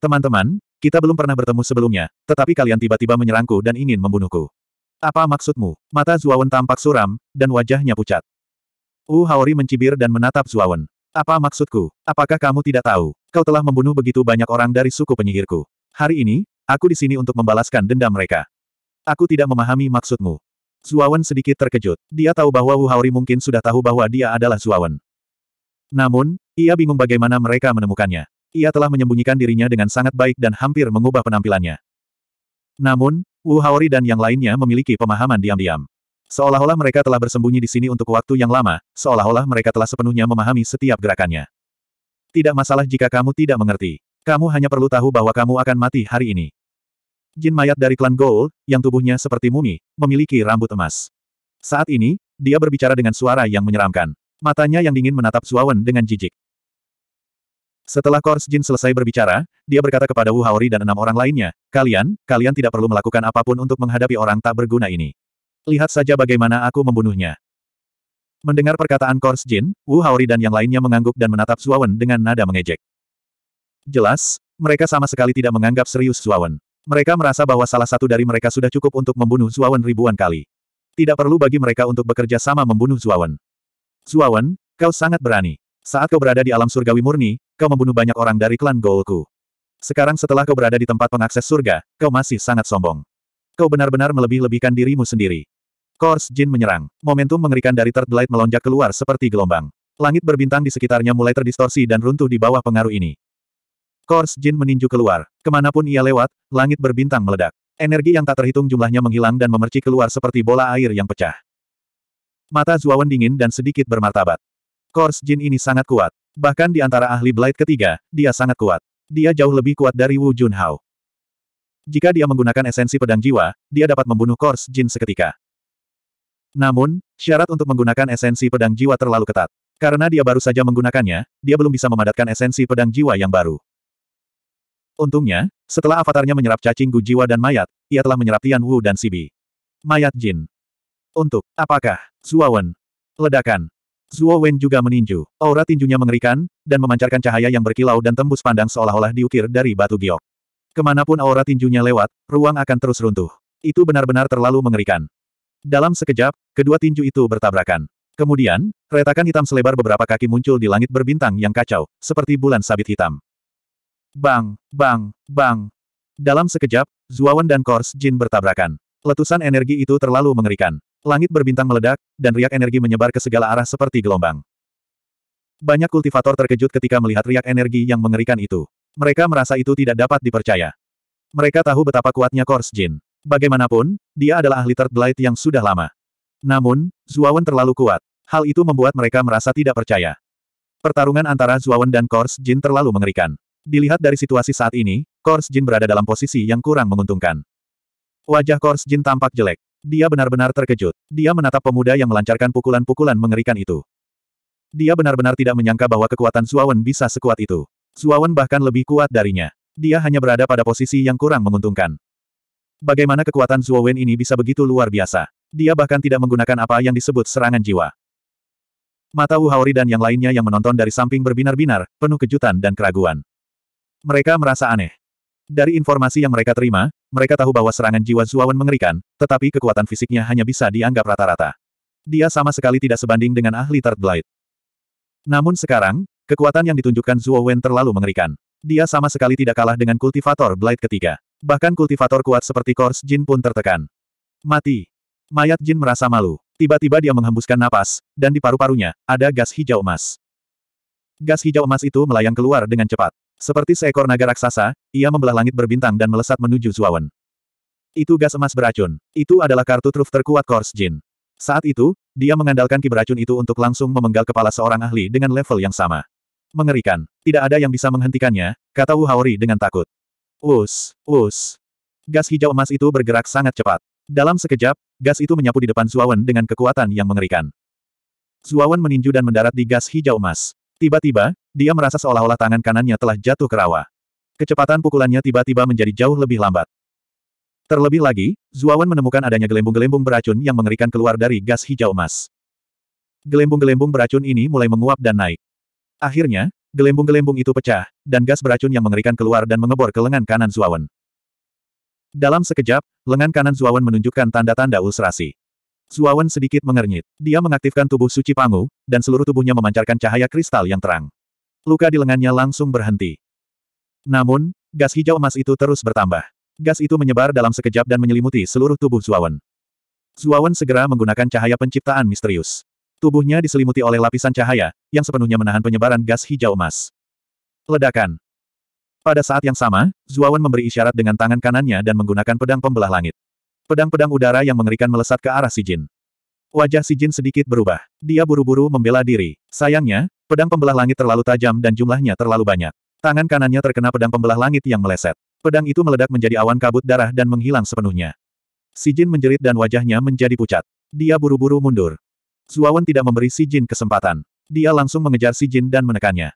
Teman-teman, kita belum pernah bertemu sebelumnya, tetapi kalian tiba-tiba menyerangku dan ingin membunuhku. Apa maksudmu? Mata Zuawan tampak suram, dan wajahnya pucat. Wu Haori mencibir dan menatap Zuawan. Apa maksudku? Apakah kamu tidak tahu? Kau telah membunuh begitu banyak orang dari suku penyihirku. Hari ini, aku di sini untuk membalaskan dendam mereka. Aku tidak memahami maksudmu. Zuawan sedikit terkejut. Dia tahu bahwa Wu Haori mungkin sudah tahu bahwa dia adalah Zuawan. Namun, ia bingung bagaimana mereka menemukannya. Ia telah menyembunyikan dirinya dengan sangat baik dan hampir mengubah penampilannya. Namun, Wu Haori dan yang lainnya memiliki pemahaman diam-diam. Seolah-olah mereka telah bersembunyi di sini untuk waktu yang lama, seolah-olah mereka telah sepenuhnya memahami setiap gerakannya. Tidak masalah jika kamu tidak mengerti. Kamu hanya perlu tahu bahwa kamu akan mati hari ini. Jin mayat dari klan Gold, yang tubuhnya seperti mumi, memiliki rambut emas. Saat ini, dia berbicara dengan suara yang menyeramkan. Matanya yang dingin menatap Zuawan dengan jijik. Setelah Kors Jin selesai berbicara, dia berkata kepada Wu Haori dan enam orang lainnya, kalian, kalian tidak perlu melakukan apapun untuk menghadapi orang tak berguna ini. Lihat saja bagaimana aku membunuhnya. Mendengar perkataan Kors Jin, Wu Haori dan yang lainnya mengangguk dan menatap Suawen dengan nada mengejek. Jelas, mereka sama sekali tidak menganggap serius Suawen. Mereka merasa bahwa salah satu dari mereka sudah cukup untuk membunuh Suawen ribuan kali. Tidak perlu bagi mereka untuk bekerja sama membunuh Suawen. Suawen, kau sangat berani. Saat kau berada di alam surgawi murni, kau membunuh banyak orang dari klan Goulku. Sekarang setelah kau berada di tempat pengakses surga, kau masih sangat sombong. Kau benar-benar melebih-lebihkan dirimu sendiri. Kors Jin menyerang. Momentum mengerikan dari Third Blight melonjak keluar seperti gelombang. Langit berbintang di sekitarnya mulai terdistorsi dan runtuh di bawah pengaruh ini. Kors Jin meninju keluar. Kemanapun ia lewat, langit berbintang meledak. Energi yang tak terhitung jumlahnya menghilang dan memerci keluar seperti bola air yang pecah. Mata Zuawan dingin dan sedikit bermartabat. Kors Jin ini sangat kuat. Bahkan di antara ahli Blade ketiga, dia sangat kuat. Dia jauh lebih kuat dari Wu Junhao. Jika dia menggunakan esensi pedang jiwa, dia dapat membunuh Kors Jin seketika. Namun, syarat untuk menggunakan esensi pedang jiwa terlalu ketat. Karena dia baru saja menggunakannya, dia belum bisa memadatkan esensi pedang jiwa yang baru. Untungnya, setelah avatarnya menyerap cacing gu jiwa dan mayat, ia telah menyerap Tian Wu dan Sibi. Mayat Jin. Untuk, apakah, Zuawan? Ledakan. Zuo Wen juga meninju. Aura tinjunya mengerikan, dan memancarkan cahaya yang berkilau dan tembus pandang seolah-olah diukir dari batu giok. Kemanapun aura tinjunya lewat, ruang akan terus runtuh. Itu benar-benar terlalu mengerikan. Dalam sekejap, kedua tinju itu bertabrakan. Kemudian, retakan hitam selebar beberapa kaki muncul di langit berbintang yang kacau, seperti bulan sabit hitam. Bang, bang, bang. Dalam sekejap, Zuawan dan Kors Jin bertabrakan. Letusan energi itu terlalu mengerikan. Langit berbintang meledak, dan riak energi menyebar ke segala arah seperti gelombang. Banyak kultivator terkejut ketika melihat riak energi yang mengerikan itu. Mereka merasa itu tidak dapat dipercaya. Mereka tahu betapa kuatnya Kors Jin. Bagaimanapun, dia adalah ahli Third Blight yang sudah lama. Namun, Zuawan terlalu kuat. Hal itu membuat mereka merasa tidak percaya. Pertarungan antara Zuawan dan Kors Jin terlalu mengerikan. Dilihat dari situasi saat ini, Kors Jin berada dalam posisi yang kurang menguntungkan. Wajah Kors Jin tampak jelek. Dia benar-benar terkejut. Dia menatap pemuda yang melancarkan pukulan-pukulan mengerikan itu. Dia benar-benar tidak menyangka bahwa kekuatan Suawan bisa sekuat itu. Suawan bahkan lebih kuat darinya. Dia hanya berada pada posisi yang kurang menguntungkan. Bagaimana kekuatan Suawan ini bisa begitu luar biasa? Dia bahkan tidak menggunakan apa yang disebut serangan jiwa. Mata Wu Haori dan yang lainnya yang menonton dari samping berbinar-binar, penuh kejutan dan keraguan. Mereka merasa aneh. Dari informasi yang mereka terima, mereka tahu bahwa serangan jiwa Zuawan mengerikan, tetapi kekuatan fisiknya hanya bisa dianggap rata-rata. Dia sama sekali tidak sebanding dengan ahli Third Blight. Namun sekarang, kekuatan yang ditunjukkan Zuowen terlalu mengerikan. Dia sama sekali tidak kalah dengan kultivator Blight ketiga. Bahkan kultivator kuat seperti Kors Jin pun tertekan. Mati. Mayat Jin merasa malu. Tiba-tiba dia menghembuskan napas, dan di paru-parunya, ada gas hijau emas. Gas hijau emas itu melayang keluar dengan cepat. Seperti seekor naga raksasa, ia membelah langit berbintang dan melesat menuju Zuawan. Itu gas emas beracun. Itu adalah kartu truf terkuat Kors Jin. Saat itu, dia mengandalkan ki beracun itu untuk langsung memenggal kepala seorang ahli dengan level yang sama. Mengerikan. Tidak ada yang bisa menghentikannya, kata Wu Haori dengan takut. Us, us. Gas hijau emas itu bergerak sangat cepat. Dalam sekejap, gas itu menyapu di depan Zuawan dengan kekuatan yang mengerikan. Zuawan meninju dan mendarat di gas hijau emas. Tiba-tiba, dia merasa seolah-olah tangan kanannya telah jatuh ke rawa. Kecepatan pukulannya tiba-tiba menjadi jauh lebih lambat. Terlebih lagi, Zuawan menemukan adanya gelembung-gelembung beracun yang mengerikan keluar dari gas hijau emas. Gelembung-gelembung beracun ini mulai menguap dan naik. Akhirnya, gelembung-gelembung itu pecah, dan gas beracun yang mengerikan keluar dan mengebor ke lengan kanan Zuawan. Dalam sekejap, lengan kanan Zuawan menunjukkan tanda-tanda ulcerasi. Zuawan sedikit mengernyit. Dia mengaktifkan tubuh suci Pangu, dan seluruh tubuhnya memancarkan cahaya kristal yang terang. Luka di lengannya langsung berhenti. Namun, gas hijau emas itu terus bertambah. Gas itu menyebar dalam sekejap dan menyelimuti seluruh tubuh Zuawan. Zuawan segera menggunakan cahaya penciptaan misterius. Tubuhnya diselimuti oleh lapisan cahaya, yang sepenuhnya menahan penyebaran gas hijau emas. Ledakan. Pada saat yang sama, Zuawan memberi isyarat dengan tangan kanannya dan menggunakan pedang pembelah langit. Pedang-pedang udara yang mengerikan melesat ke arah Sijin. Wajah Sijin sedikit berubah. Dia buru-buru membela diri. Sayangnya, Pedang pembelah langit terlalu tajam dan jumlahnya terlalu banyak. Tangan kanannya terkena pedang pembelah langit yang meleset. Pedang itu meledak menjadi awan kabut darah dan menghilang sepenuhnya. Si Jin menjerit dan wajahnya menjadi pucat. Dia buru-buru mundur. Zuawan tidak memberi Si Jin kesempatan. Dia langsung mengejar Si Jin dan menekannya.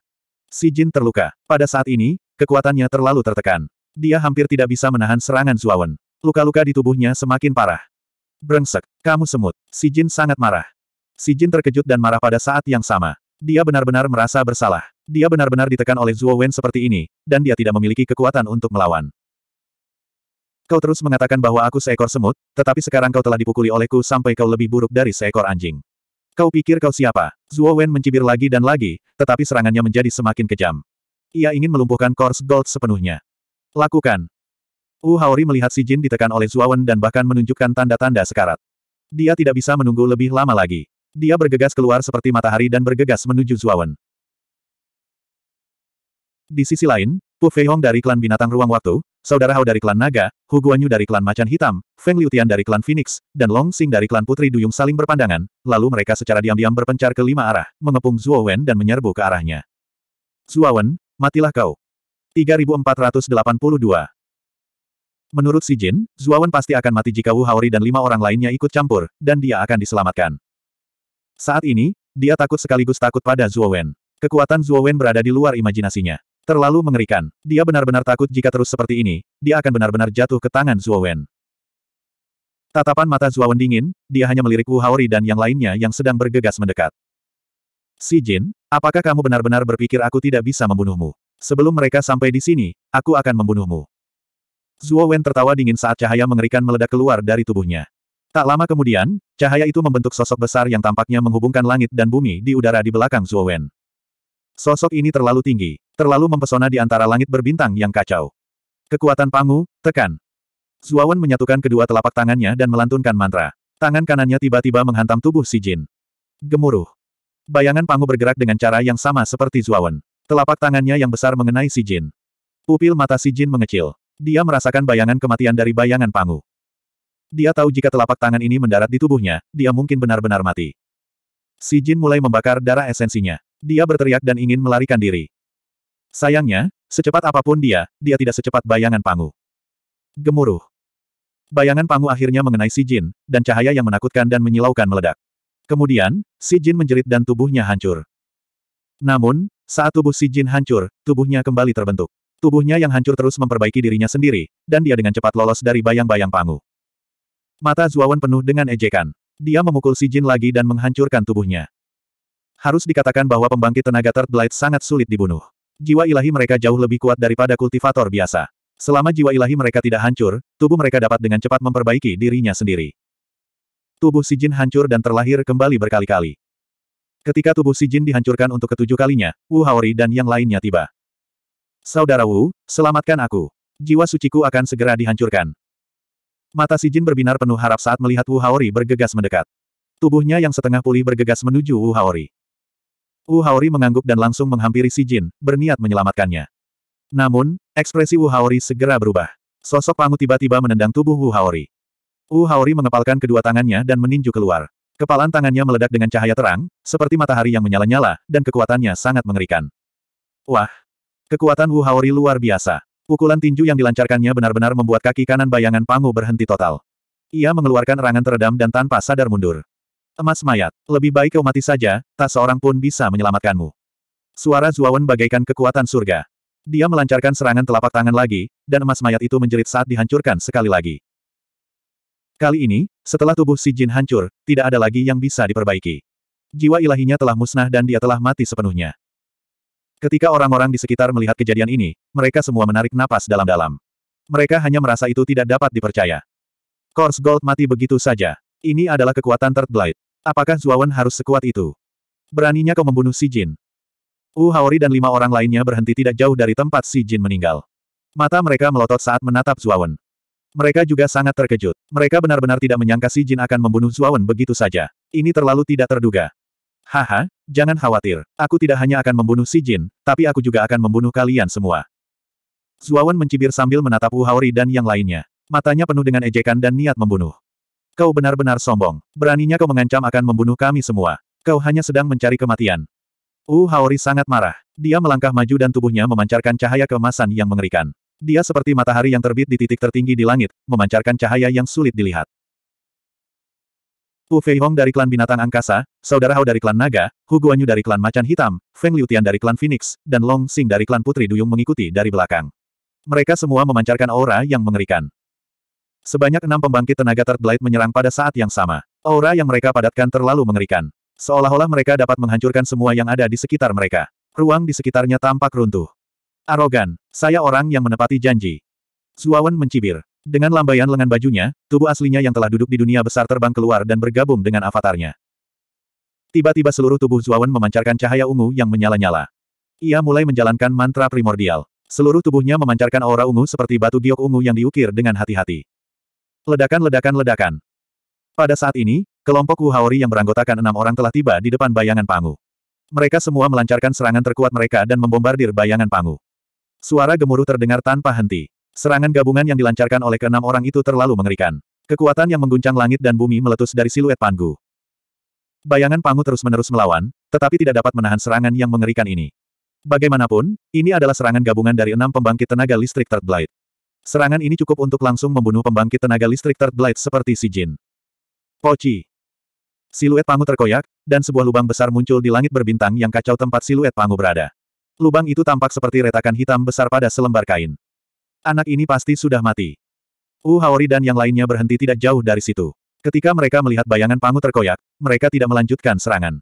Si Jin terluka. Pada saat ini, kekuatannya terlalu tertekan. Dia hampir tidak bisa menahan serangan Zuawan. Luka-luka di tubuhnya semakin parah. Brengsek, kamu semut. Si Jin sangat marah. Si Jin terkejut dan marah pada saat yang sama. Dia benar-benar merasa bersalah. Dia benar-benar ditekan oleh Zuo Wen seperti ini, dan dia tidak memiliki kekuatan untuk melawan. Kau terus mengatakan bahwa aku seekor semut, tetapi sekarang kau telah dipukuli olehku sampai kau lebih buruk dari seekor anjing. Kau pikir kau siapa? Zuo Wen mencibir lagi dan lagi, tetapi serangannya menjadi semakin kejam. Ia ingin melumpuhkan Kors Gold sepenuhnya. Lakukan. Wu Haori melihat Si Jin ditekan oleh Zuo Wen dan bahkan menunjukkan tanda-tanda sekarat. Dia tidak bisa menunggu lebih lama lagi. Dia bergegas keluar seperti matahari dan bergegas menuju Zuawan. Di sisi lain, Pu Feihong dari klan binatang ruang waktu, saudara Hao dari klan naga, Hu Guanyu dari klan macan hitam, Feng Liutian dari klan Phoenix, dan Long Xing dari klan putri duyung saling berpandangan, lalu mereka secara diam-diam berpencar ke lima arah, mengepung Zuo dan menyerbu ke arahnya. Zuo matilah kau. 3482 Menurut Si Jin, Zuawan pasti akan mati jika Wu Haori dan lima orang lainnya ikut campur, dan dia akan diselamatkan. Saat ini, dia takut sekaligus takut pada Zuo Wen. Kekuatan Zuo Wen berada di luar imajinasinya. Terlalu mengerikan. Dia benar-benar takut jika terus seperti ini, dia akan benar-benar jatuh ke tangan Zuo Wen. Tatapan mata Zuo Wen dingin, dia hanya melirik Wu Haori dan yang lainnya yang sedang bergegas mendekat. Si Jin, apakah kamu benar-benar berpikir aku tidak bisa membunuhmu? Sebelum mereka sampai di sini, aku akan membunuhmu. Zuo Wen tertawa dingin saat cahaya mengerikan meledak keluar dari tubuhnya. Tak lama kemudian, cahaya itu membentuk sosok besar yang tampaknya menghubungkan langit dan bumi di udara di belakang Zuo Wen. Sosok ini terlalu tinggi, terlalu mempesona di antara langit berbintang yang kacau. Kekuatan Pangu, tekan. Wen menyatukan kedua telapak tangannya dan melantunkan mantra. Tangan kanannya tiba-tiba menghantam tubuh si Jin. Gemuruh. Bayangan Pangu bergerak dengan cara yang sama seperti Wen. Telapak tangannya yang besar mengenai si Jin. Pupil mata si Jin mengecil. Dia merasakan bayangan kematian dari bayangan Pangu. Dia tahu jika telapak tangan ini mendarat di tubuhnya, dia mungkin benar-benar mati. Si Jin mulai membakar darah esensinya. Dia berteriak dan ingin melarikan diri. Sayangnya, secepat apapun dia, dia tidak secepat bayangan Pangu. Gemuruh. Bayangan Pangu akhirnya mengenai si Jin, dan cahaya yang menakutkan dan menyilaukan meledak. Kemudian, si Jin menjerit dan tubuhnya hancur. Namun, saat tubuh si Jin hancur, tubuhnya kembali terbentuk. Tubuhnya yang hancur terus memperbaiki dirinya sendiri, dan dia dengan cepat lolos dari bayang-bayang Pangu. Mata Zuawan penuh dengan ejekan. Dia memukul si Jin lagi dan menghancurkan tubuhnya. Harus dikatakan bahwa pembangkit tenaga Third Blight sangat sulit dibunuh. Jiwa ilahi mereka jauh lebih kuat daripada kultivator biasa. Selama jiwa ilahi mereka tidak hancur, tubuh mereka dapat dengan cepat memperbaiki dirinya sendiri. Tubuh si Jin hancur dan terlahir kembali berkali-kali. Ketika tubuh si Jin dihancurkan untuk ketujuh kalinya, Wu Haori dan yang lainnya tiba. Saudara Wu, selamatkan aku. Jiwa suciku akan segera dihancurkan. Mata si Jin berbinar penuh harap saat melihat Wu Haori bergegas mendekat. Tubuhnya yang setengah pulih bergegas menuju Wu Haori. Wu Haori mengangguk dan langsung menghampiri si Jin, berniat menyelamatkannya. Namun, ekspresi Wu Haori segera berubah. Sosok pangu tiba-tiba menendang tubuh Wu Haori. Wu Haori mengepalkan kedua tangannya dan meninju keluar. Kepalan tangannya meledak dengan cahaya terang, seperti matahari yang menyala-nyala, dan kekuatannya sangat mengerikan. Wah! Kekuatan Wu Haori luar biasa. Pukulan tinju yang dilancarkannya benar-benar membuat kaki kanan bayangan Pangu berhenti total. Ia mengeluarkan erangan teredam dan tanpa sadar mundur. Emas mayat, lebih baik kau mati saja, tak seorang pun bisa menyelamatkanmu. Suara Zuawan bagaikan kekuatan surga. Dia melancarkan serangan telapak tangan lagi, dan emas mayat itu menjerit saat dihancurkan sekali lagi. Kali ini, setelah tubuh si jin hancur, tidak ada lagi yang bisa diperbaiki. Jiwa ilahinya telah musnah dan dia telah mati sepenuhnya. Ketika orang-orang di sekitar melihat kejadian ini, mereka semua menarik napas dalam-dalam. Mereka hanya merasa itu tidak dapat dipercaya. Kors Gold mati begitu saja. Ini adalah kekuatan Third Blight. Apakah Zuawan harus sekuat itu? Beraninya kau membunuh Si Jin. Wu Haori dan lima orang lainnya berhenti tidak jauh dari tempat Si Jin meninggal. Mata mereka melotot saat menatap Zuawan. Mereka juga sangat terkejut. Mereka benar-benar tidak menyangka Si Jin akan membunuh Zuawan begitu saja. Ini terlalu tidak terduga. Haha, jangan khawatir. Aku tidak hanya akan membunuh si Jin, tapi aku juga akan membunuh kalian semua. Zuawan mencibir sambil menatap Wu Haori dan yang lainnya. Matanya penuh dengan ejekan dan niat membunuh. Kau benar-benar sombong. Beraninya kau mengancam akan membunuh kami semua. Kau hanya sedang mencari kematian. Wu uh, Haori sangat marah. Dia melangkah maju dan tubuhnya memancarkan cahaya kemasan yang mengerikan. Dia seperti matahari yang terbit di titik tertinggi di langit, memancarkan cahaya yang sulit dilihat. Wu Feihong dari klan binatang angkasa, saudara Hao dari klan naga, Hu Guanyu dari klan macan hitam, Feng Liutian dari klan Phoenix, dan Long Xing dari klan putri duyung mengikuti dari belakang. Mereka semua memancarkan aura yang mengerikan. Sebanyak enam pembangkit tenaga terbelit menyerang pada saat yang sama. Aura yang mereka padatkan terlalu mengerikan. Seolah-olah mereka dapat menghancurkan semua yang ada di sekitar mereka. Ruang di sekitarnya tampak runtuh. Arogan, saya orang yang menepati janji. Zuawan mencibir. Dengan lambaian lengan bajunya, tubuh aslinya yang telah duduk di dunia besar terbang keluar dan bergabung dengan avatarnya. Tiba-tiba seluruh tubuh Zuawan memancarkan cahaya ungu yang menyala-nyala. Ia mulai menjalankan mantra primordial. Seluruh tubuhnya memancarkan aura ungu seperti batu giok ungu yang diukir dengan hati-hati. Ledakan-ledakan-ledakan. Pada saat ini, kelompok Wu Haori yang beranggotakan enam orang telah tiba di depan bayangan Pangu. Mereka semua melancarkan serangan terkuat mereka dan membombardir bayangan Pangu. Suara gemuruh terdengar tanpa henti. Serangan gabungan yang dilancarkan oleh keenam orang itu terlalu mengerikan. Kekuatan yang mengguncang langit dan bumi meletus dari siluet Panggu. Bayangan Panggu terus-menerus melawan, tetapi tidak dapat menahan serangan yang mengerikan ini. Bagaimanapun, ini adalah serangan gabungan dari enam pembangkit tenaga listrik Third Blight. Serangan ini cukup untuk langsung membunuh pembangkit tenaga listrik Third Blight seperti si Jin. Pochi. Siluet Panggu terkoyak, dan sebuah lubang besar muncul di langit berbintang yang kacau tempat siluet Panggu berada. Lubang itu tampak seperti retakan hitam besar pada selembar kain. Anak ini pasti sudah mati. Wu Haori dan yang lainnya berhenti tidak jauh dari situ. Ketika mereka melihat bayangan Pangu terkoyak, mereka tidak melanjutkan serangan.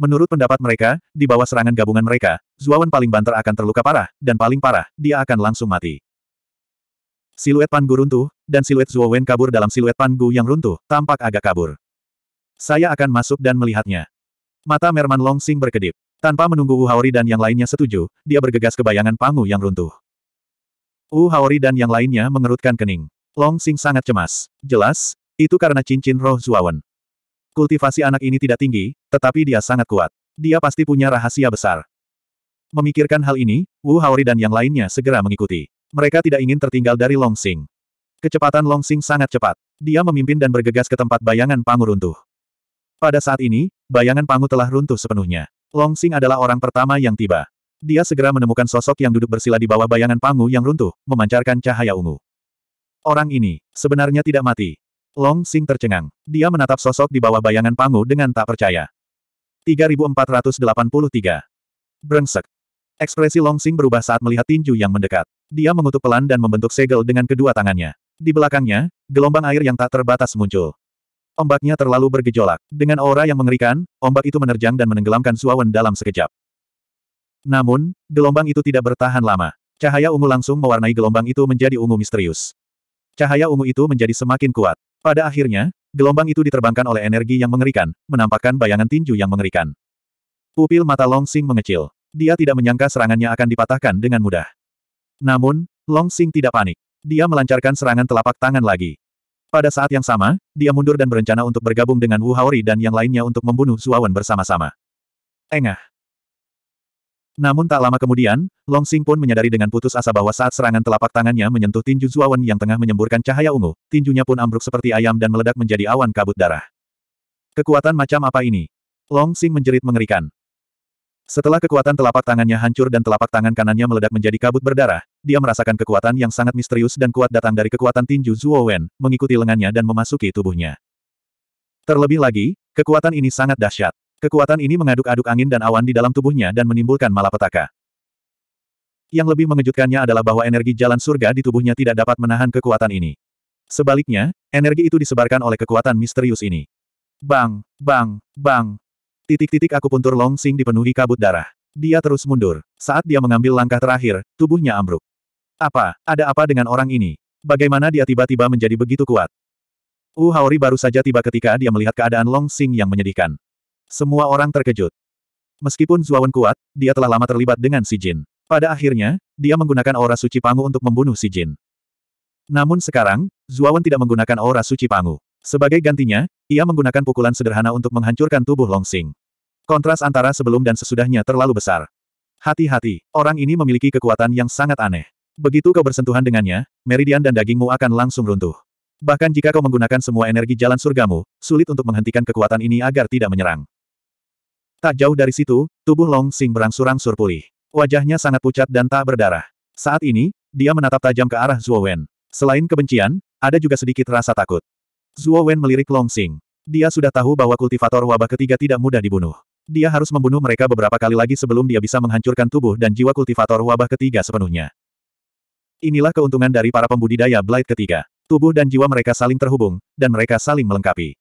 Menurut pendapat mereka, di bawah serangan gabungan mereka, Zuawan paling banter akan terluka parah, dan paling parah, dia akan langsung mati. Siluet Panggu runtuh, dan siluet Zuowen kabur dalam siluet Panggu yang runtuh, tampak agak kabur. Saya akan masuk dan melihatnya. Mata Merman Longsing berkedip. Tanpa menunggu Wu Haori dan yang lainnya setuju, dia bergegas ke bayangan Pangu yang runtuh. Wu Haori dan yang lainnya mengerutkan kening. Long Xing sangat cemas. Jelas, itu karena cincin roh Zuawan. Kultivasi anak ini tidak tinggi, tetapi dia sangat kuat. Dia pasti punya rahasia besar. Memikirkan hal ini, Wu Haori dan yang lainnya segera mengikuti. Mereka tidak ingin tertinggal dari Long Xing. Kecepatan Long Xing sangat cepat. Dia memimpin dan bergegas ke tempat bayangan Pangu runtuh. Pada saat ini, bayangan Pangu telah runtuh sepenuhnya. Long Xing adalah orang pertama yang tiba. Dia segera menemukan sosok yang duduk bersila di bawah bayangan Pangu yang runtuh, memancarkan cahaya ungu. Orang ini, sebenarnya tidak mati. Long Sing tercengang. Dia menatap sosok di bawah bayangan Pangu dengan tak percaya. 3483. Brengsek. Ekspresi Long Sing berubah saat melihat tinju yang mendekat. Dia mengutuk pelan dan membentuk segel dengan kedua tangannya. Di belakangnya, gelombang air yang tak terbatas muncul. Ombaknya terlalu bergejolak. Dengan aura yang mengerikan, ombak itu menerjang dan menenggelamkan Suawen dalam sekejap. Namun, gelombang itu tidak bertahan lama. Cahaya ungu langsung mewarnai gelombang itu menjadi ungu misterius. Cahaya ungu itu menjadi semakin kuat. Pada akhirnya, gelombang itu diterbangkan oleh energi yang mengerikan, menampakkan bayangan tinju yang mengerikan. Pupil mata Long Sing mengecil. Dia tidak menyangka serangannya akan dipatahkan dengan mudah. Namun, Long Sing tidak panik. Dia melancarkan serangan telapak tangan lagi. Pada saat yang sama, dia mundur dan berencana untuk bergabung dengan Wu Haori dan yang lainnya untuk membunuh Zuawan bersama-sama. Engah. Namun tak lama kemudian, Long Sing pun menyadari dengan putus asa bahwa saat serangan telapak tangannya menyentuh tinju Zuawan yang tengah menyemburkan cahaya ungu, tinjunya pun ambruk seperti ayam dan meledak menjadi awan kabut darah. Kekuatan macam apa ini? Long Sing menjerit mengerikan. Setelah kekuatan telapak tangannya hancur dan telapak tangan kanannya meledak menjadi kabut berdarah, dia merasakan kekuatan yang sangat misterius dan kuat datang dari kekuatan tinju Zuowen, mengikuti lengannya dan memasuki tubuhnya. Terlebih lagi, kekuatan ini sangat dahsyat. Kekuatan ini mengaduk-aduk angin dan awan di dalam tubuhnya dan menimbulkan malapetaka. Yang lebih mengejutkannya adalah bahwa energi jalan surga di tubuhnya tidak dapat menahan kekuatan ini. Sebaliknya, energi itu disebarkan oleh kekuatan misterius ini. Bang, bang, bang. Titik-titik Aku akupuntur Long Sing dipenuhi kabut darah. Dia terus mundur. Saat dia mengambil langkah terakhir, tubuhnya ambruk. Apa, ada apa dengan orang ini? Bagaimana dia tiba-tiba menjadi begitu kuat? Wu Haori baru saja tiba ketika dia melihat keadaan Long Sing yang menyedihkan. Semua orang terkejut. Meskipun Zuawan kuat, dia telah lama terlibat dengan Si Jin. Pada akhirnya, dia menggunakan aura suci Pangu untuk membunuh Si Jin. Namun sekarang, Zuawan tidak menggunakan aura suci Pangu. Sebagai gantinya, ia menggunakan pukulan sederhana untuk menghancurkan tubuh Longsing. Kontras antara sebelum dan sesudahnya terlalu besar. Hati-hati, orang ini memiliki kekuatan yang sangat aneh. Begitu kau bersentuhan dengannya, meridian dan dagingmu akan langsung runtuh. Bahkan jika kau menggunakan semua energi jalan surgamu, sulit untuk menghentikan kekuatan ini agar tidak menyerang. Tak jauh dari situ, tubuh Long Sing berangsur-angsur pulih. Wajahnya sangat pucat dan tak berdarah. Saat ini, dia menatap tajam ke arah Zhuo Wen. Selain kebencian, ada juga sedikit rasa takut. Zhuo Wen melirik Long Sing. Dia sudah tahu bahwa kultivator wabah ketiga tidak mudah dibunuh. Dia harus membunuh mereka beberapa kali lagi sebelum dia bisa menghancurkan tubuh dan jiwa kultivator wabah ketiga sepenuhnya. Inilah keuntungan dari para pembudidaya Blight ketiga. Tubuh dan jiwa mereka saling terhubung, dan mereka saling melengkapi.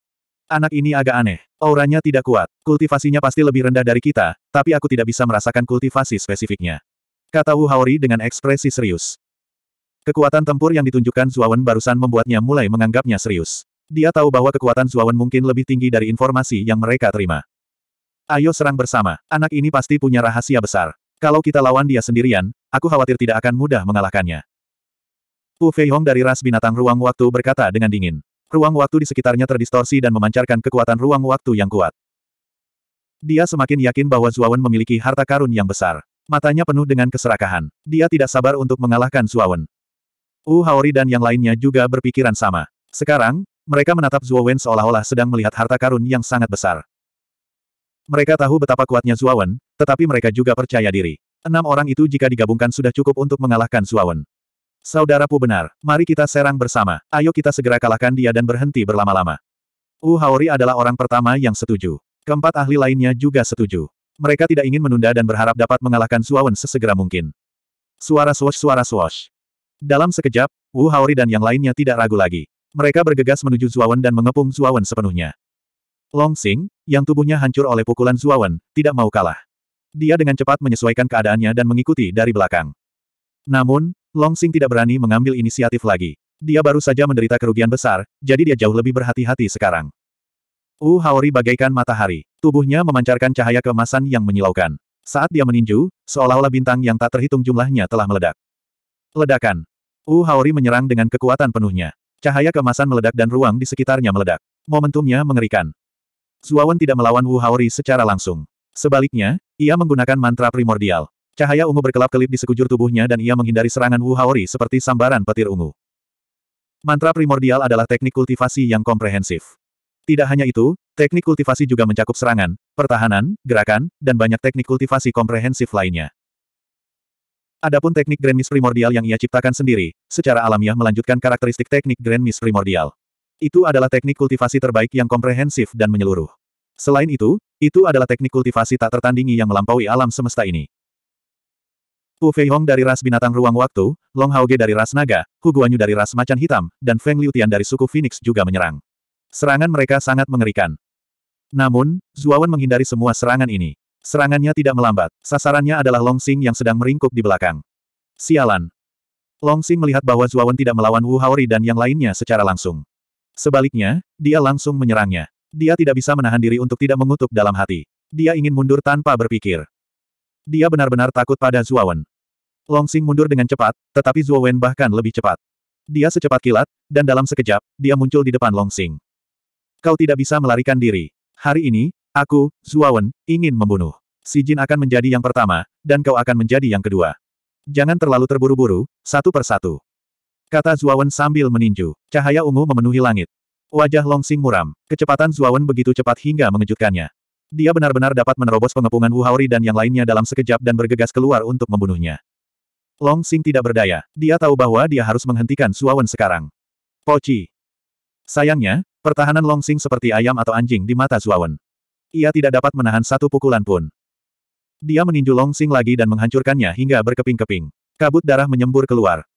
Anak ini agak aneh. Auranya tidak kuat. Kultivasinya pasti lebih rendah dari kita, tapi aku tidak bisa merasakan kultivasi spesifiknya. Kata Wu Haori dengan ekspresi serius. Kekuatan tempur yang ditunjukkan Zuawan barusan membuatnya mulai menganggapnya serius. Dia tahu bahwa kekuatan Zuawan mungkin lebih tinggi dari informasi yang mereka terima. Ayo serang bersama. Anak ini pasti punya rahasia besar. Kalau kita lawan dia sendirian, aku khawatir tidak akan mudah mengalahkannya. Wu Feihong dari ras binatang ruang waktu berkata dengan dingin ruang waktu di sekitarnya terdistorsi dan memancarkan kekuatan ruang waktu yang kuat. Dia semakin yakin bahwa Zuawan memiliki harta karun yang besar. Matanya penuh dengan keserakahan. Dia tidak sabar untuk mengalahkan Zuawan. Wu Haori dan yang lainnya juga berpikiran sama. Sekarang, mereka menatap Zuawan seolah-olah sedang melihat harta karun yang sangat besar. Mereka tahu betapa kuatnya Zuawan, tetapi mereka juga percaya diri. Enam orang itu jika digabungkan sudah cukup untuk mengalahkan Zuawan. Saudara Saudaraku benar, mari kita serang bersama, ayo kita segera kalahkan dia dan berhenti berlama-lama. Wu Haori adalah orang pertama yang setuju. Keempat ahli lainnya juga setuju. Mereka tidak ingin menunda dan berharap dapat mengalahkan Suawen sesegera mungkin. Suara swash suara swash. Dalam sekejap, Wu Haori dan yang lainnya tidak ragu lagi. Mereka bergegas menuju Zuawan dan mengepung Zuawan sepenuhnya. Long Xing, yang tubuhnya hancur oleh pukulan Zuawan, tidak mau kalah. Dia dengan cepat menyesuaikan keadaannya dan mengikuti dari belakang. Namun, Long Xing tidak berani mengambil inisiatif lagi. Dia baru saja menderita kerugian besar, jadi dia jauh lebih berhati-hati sekarang. Wu Haori bagaikan matahari. Tubuhnya memancarkan cahaya kemasan yang menyilaukan. Saat dia meninju, seolah-olah bintang yang tak terhitung jumlahnya telah meledak. Ledakan. Wu Haori menyerang dengan kekuatan penuhnya. Cahaya kemasan meledak dan ruang di sekitarnya meledak. Momentumnya mengerikan. Zuawan tidak melawan Wu Haori secara langsung. Sebaliknya, ia menggunakan mantra primordial. Cahaya ungu berkelap-kelip di sekujur tubuhnya dan ia menghindari serangan Wu Haori seperti sambaran petir ungu. Mantra primordial adalah teknik kultivasi yang komprehensif. Tidak hanya itu, teknik kultivasi juga mencakup serangan, pertahanan, gerakan, dan banyak teknik kultivasi komprehensif lainnya. Adapun teknik Grand Miss primordial yang ia ciptakan sendiri, secara alamiah melanjutkan karakteristik teknik Grand Miss primordial. Itu adalah teknik kultivasi terbaik yang komprehensif dan menyeluruh. Selain itu, itu adalah teknik kultivasi tak tertandingi yang melampaui alam semesta ini. Fei Hong dari ras binatang ruang waktu, Long Hao Ge dari ras naga, Hu Guanyu dari ras macan hitam, dan Feng Liutian dari suku Phoenix juga menyerang. Serangan mereka sangat mengerikan. Namun, Zuawan menghindari semua serangan ini. Serangannya tidak melambat, sasarannya adalah Long Xing yang sedang meringkuk di belakang. Sialan. Long Xing melihat bahwa Zuawan tidak melawan Wu Haori dan yang lainnya secara langsung. Sebaliknya, dia langsung menyerangnya. Dia tidak bisa menahan diri untuk tidak mengutuk dalam hati. Dia ingin mundur tanpa berpikir. Dia benar-benar takut pada Zuawan. Longsing mundur dengan cepat, tetapi Zuo Wen bahkan lebih cepat. Dia secepat kilat, dan dalam sekejap, dia muncul di depan Longsing. Kau tidak bisa melarikan diri. Hari ini, aku, Zuo Wen, ingin membunuh. Si Jin akan menjadi yang pertama, dan kau akan menjadi yang kedua. Jangan terlalu terburu-buru, satu persatu. Kata Zuo Wen sambil meninju. Cahaya ungu memenuhi langit. Wajah Longsing muram. Kecepatan Zuo Wen begitu cepat hingga mengejutkannya. Dia benar-benar dapat menerobos pengepungan Wu Haori dan yang lainnya dalam sekejap dan bergegas keluar untuk membunuhnya. Long Xing tidak berdaya. Dia tahu bahwa dia harus menghentikan Suawen sekarang. Poci. Sayangnya, pertahanan Long Xing seperti ayam atau anjing di mata Suawen. Ia tidak dapat menahan satu pukulan pun. Dia meninju Long Xing lagi dan menghancurkannya hingga berkeping-keping. Kabut darah menyembur keluar.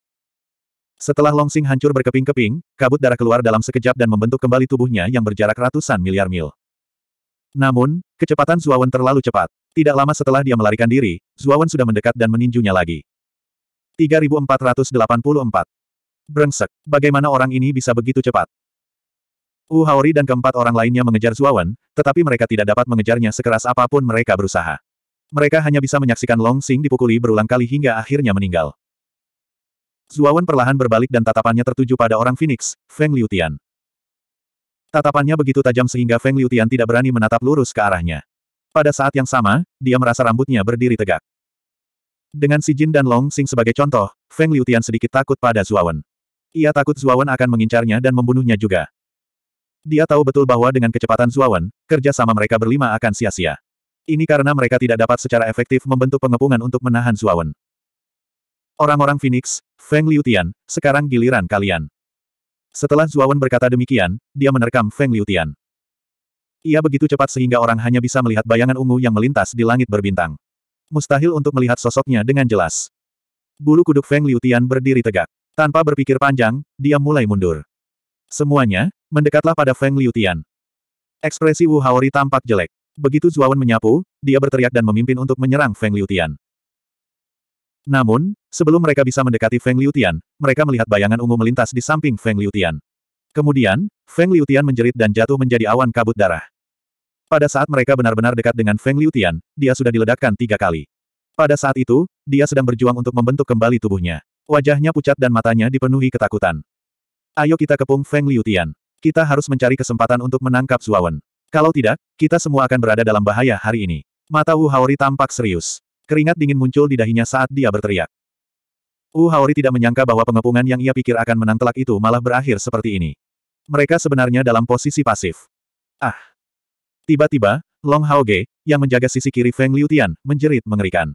Setelah Long Xing hancur berkeping-keping, kabut darah keluar dalam sekejap dan membentuk kembali tubuhnya yang berjarak ratusan miliar mil. Namun, kecepatan Zuawan terlalu cepat. Tidak lama setelah dia melarikan diri, Zuawan sudah mendekat dan meninjunya lagi. 3484. Brengsek, bagaimana orang ini bisa begitu cepat? Wu Haori dan keempat orang lainnya mengejar Zuawan, tetapi mereka tidak dapat mengejarnya sekeras apapun mereka berusaha. Mereka hanya bisa menyaksikan Long Xing dipukuli berulang kali hingga akhirnya meninggal. Zuawan perlahan berbalik dan tatapannya tertuju pada orang Phoenix, Feng Liutian. Tatapannya begitu tajam sehingga Feng Liutian tidak berani menatap lurus ke arahnya. Pada saat yang sama, dia merasa rambutnya berdiri tegak. Dengan Si Jin dan Long Xing sebagai contoh, Feng Liutian sedikit takut pada Zuawan. Ia takut Zuawan akan mengincarnya dan membunuhnya juga. Dia tahu betul bahwa dengan kecepatan Zuawan, kerja sama mereka berlima akan sia-sia. Ini karena mereka tidak dapat secara efektif membentuk pengepungan untuk menahan Zuawan. Orang-orang Phoenix, Feng Liutian, sekarang giliran kalian. Setelah Zuawan berkata demikian, dia menerkam Feng Liutian. Ia begitu cepat sehingga orang hanya bisa melihat bayangan ungu yang melintas di langit berbintang. Mustahil untuk melihat sosoknya dengan jelas. Bulu kuduk Feng Liutian berdiri tegak. Tanpa berpikir panjang, dia mulai mundur. Semuanya, mendekatlah pada Feng Liutian. Ekspresi Wu Haori tampak jelek. Begitu Zuawan menyapu, dia berteriak dan memimpin untuk menyerang Feng Liutian. Namun, sebelum mereka bisa mendekati Feng Liutian, mereka melihat bayangan ungu melintas di samping Feng Liutian. Kemudian, Feng Liutian menjerit dan jatuh menjadi awan kabut darah. Pada saat mereka benar-benar dekat dengan Feng Liutian, dia sudah diledakkan tiga kali. Pada saat itu, dia sedang berjuang untuk membentuk kembali tubuhnya. Wajahnya pucat dan matanya dipenuhi ketakutan. Ayo kita kepung Feng Liutian. Kita harus mencari kesempatan untuk menangkap Suawen. Kalau tidak, kita semua akan berada dalam bahaya hari ini. Mata Wu Haori tampak serius. Keringat dingin muncul di dahinya saat dia berteriak. Wu Haori tidak menyangka bahwa pengepungan yang ia pikir akan menang telak itu malah berakhir seperti ini. Mereka sebenarnya dalam posisi pasif. Ah, Tiba-tiba, Long Hao Haoge, yang menjaga sisi kiri Feng Liutian, menjerit mengerikan.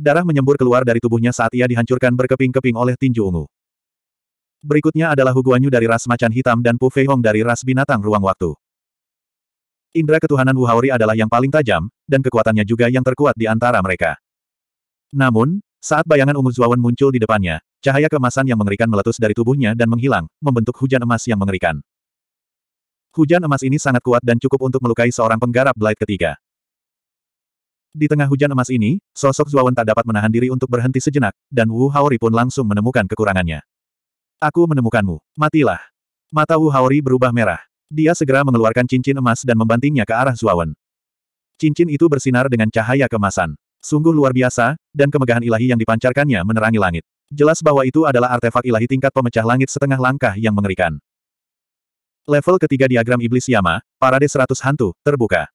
Darah menyembur keluar dari tubuhnya saat ia dihancurkan berkeping-keping oleh tinju ungu. Berikutnya adalah Hu Guanyu dari ras macan hitam dan Pu Feihong dari ras binatang ruang waktu. Indra ketuhanan Wu Haori adalah yang paling tajam, dan kekuatannya juga yang terkuat di antara mereka. Namun, saat bayangan ungu Zuawan muncul di depannya, cahaya kemasan yang mengerikan meletus dari tubuhnya dan menghilang, membentuk hujan emas yang mengerikan. Hujan emas ini sangat kuat dan cukup untuk melukai seorang penggarap Blight ketiga. Di tengah hujan emas ini, sosok Zuawan tak dapat menahan diri untuk berhenti sejenak, dan Wu Haori pun langsung menemukan kekurangannya. Aku menemukanmu. Matilah. Mata Wu Haori berubah merah. Dia segera mengeluarkan cincin emas dan membantingnya ke arah Zuawan. Cincin itu bersinar dengan cahaya kemasan. Sungguh luar biasa, dan kemegahan ilahi yang dipancarkannya menerangi langit. Jelas bahwa itu adalah artefak ilahi tingkat pemecah langit setengah langkah yang mengerikan. Level ketiga diagram iblis Yama, parade 100 hantu, terbuka.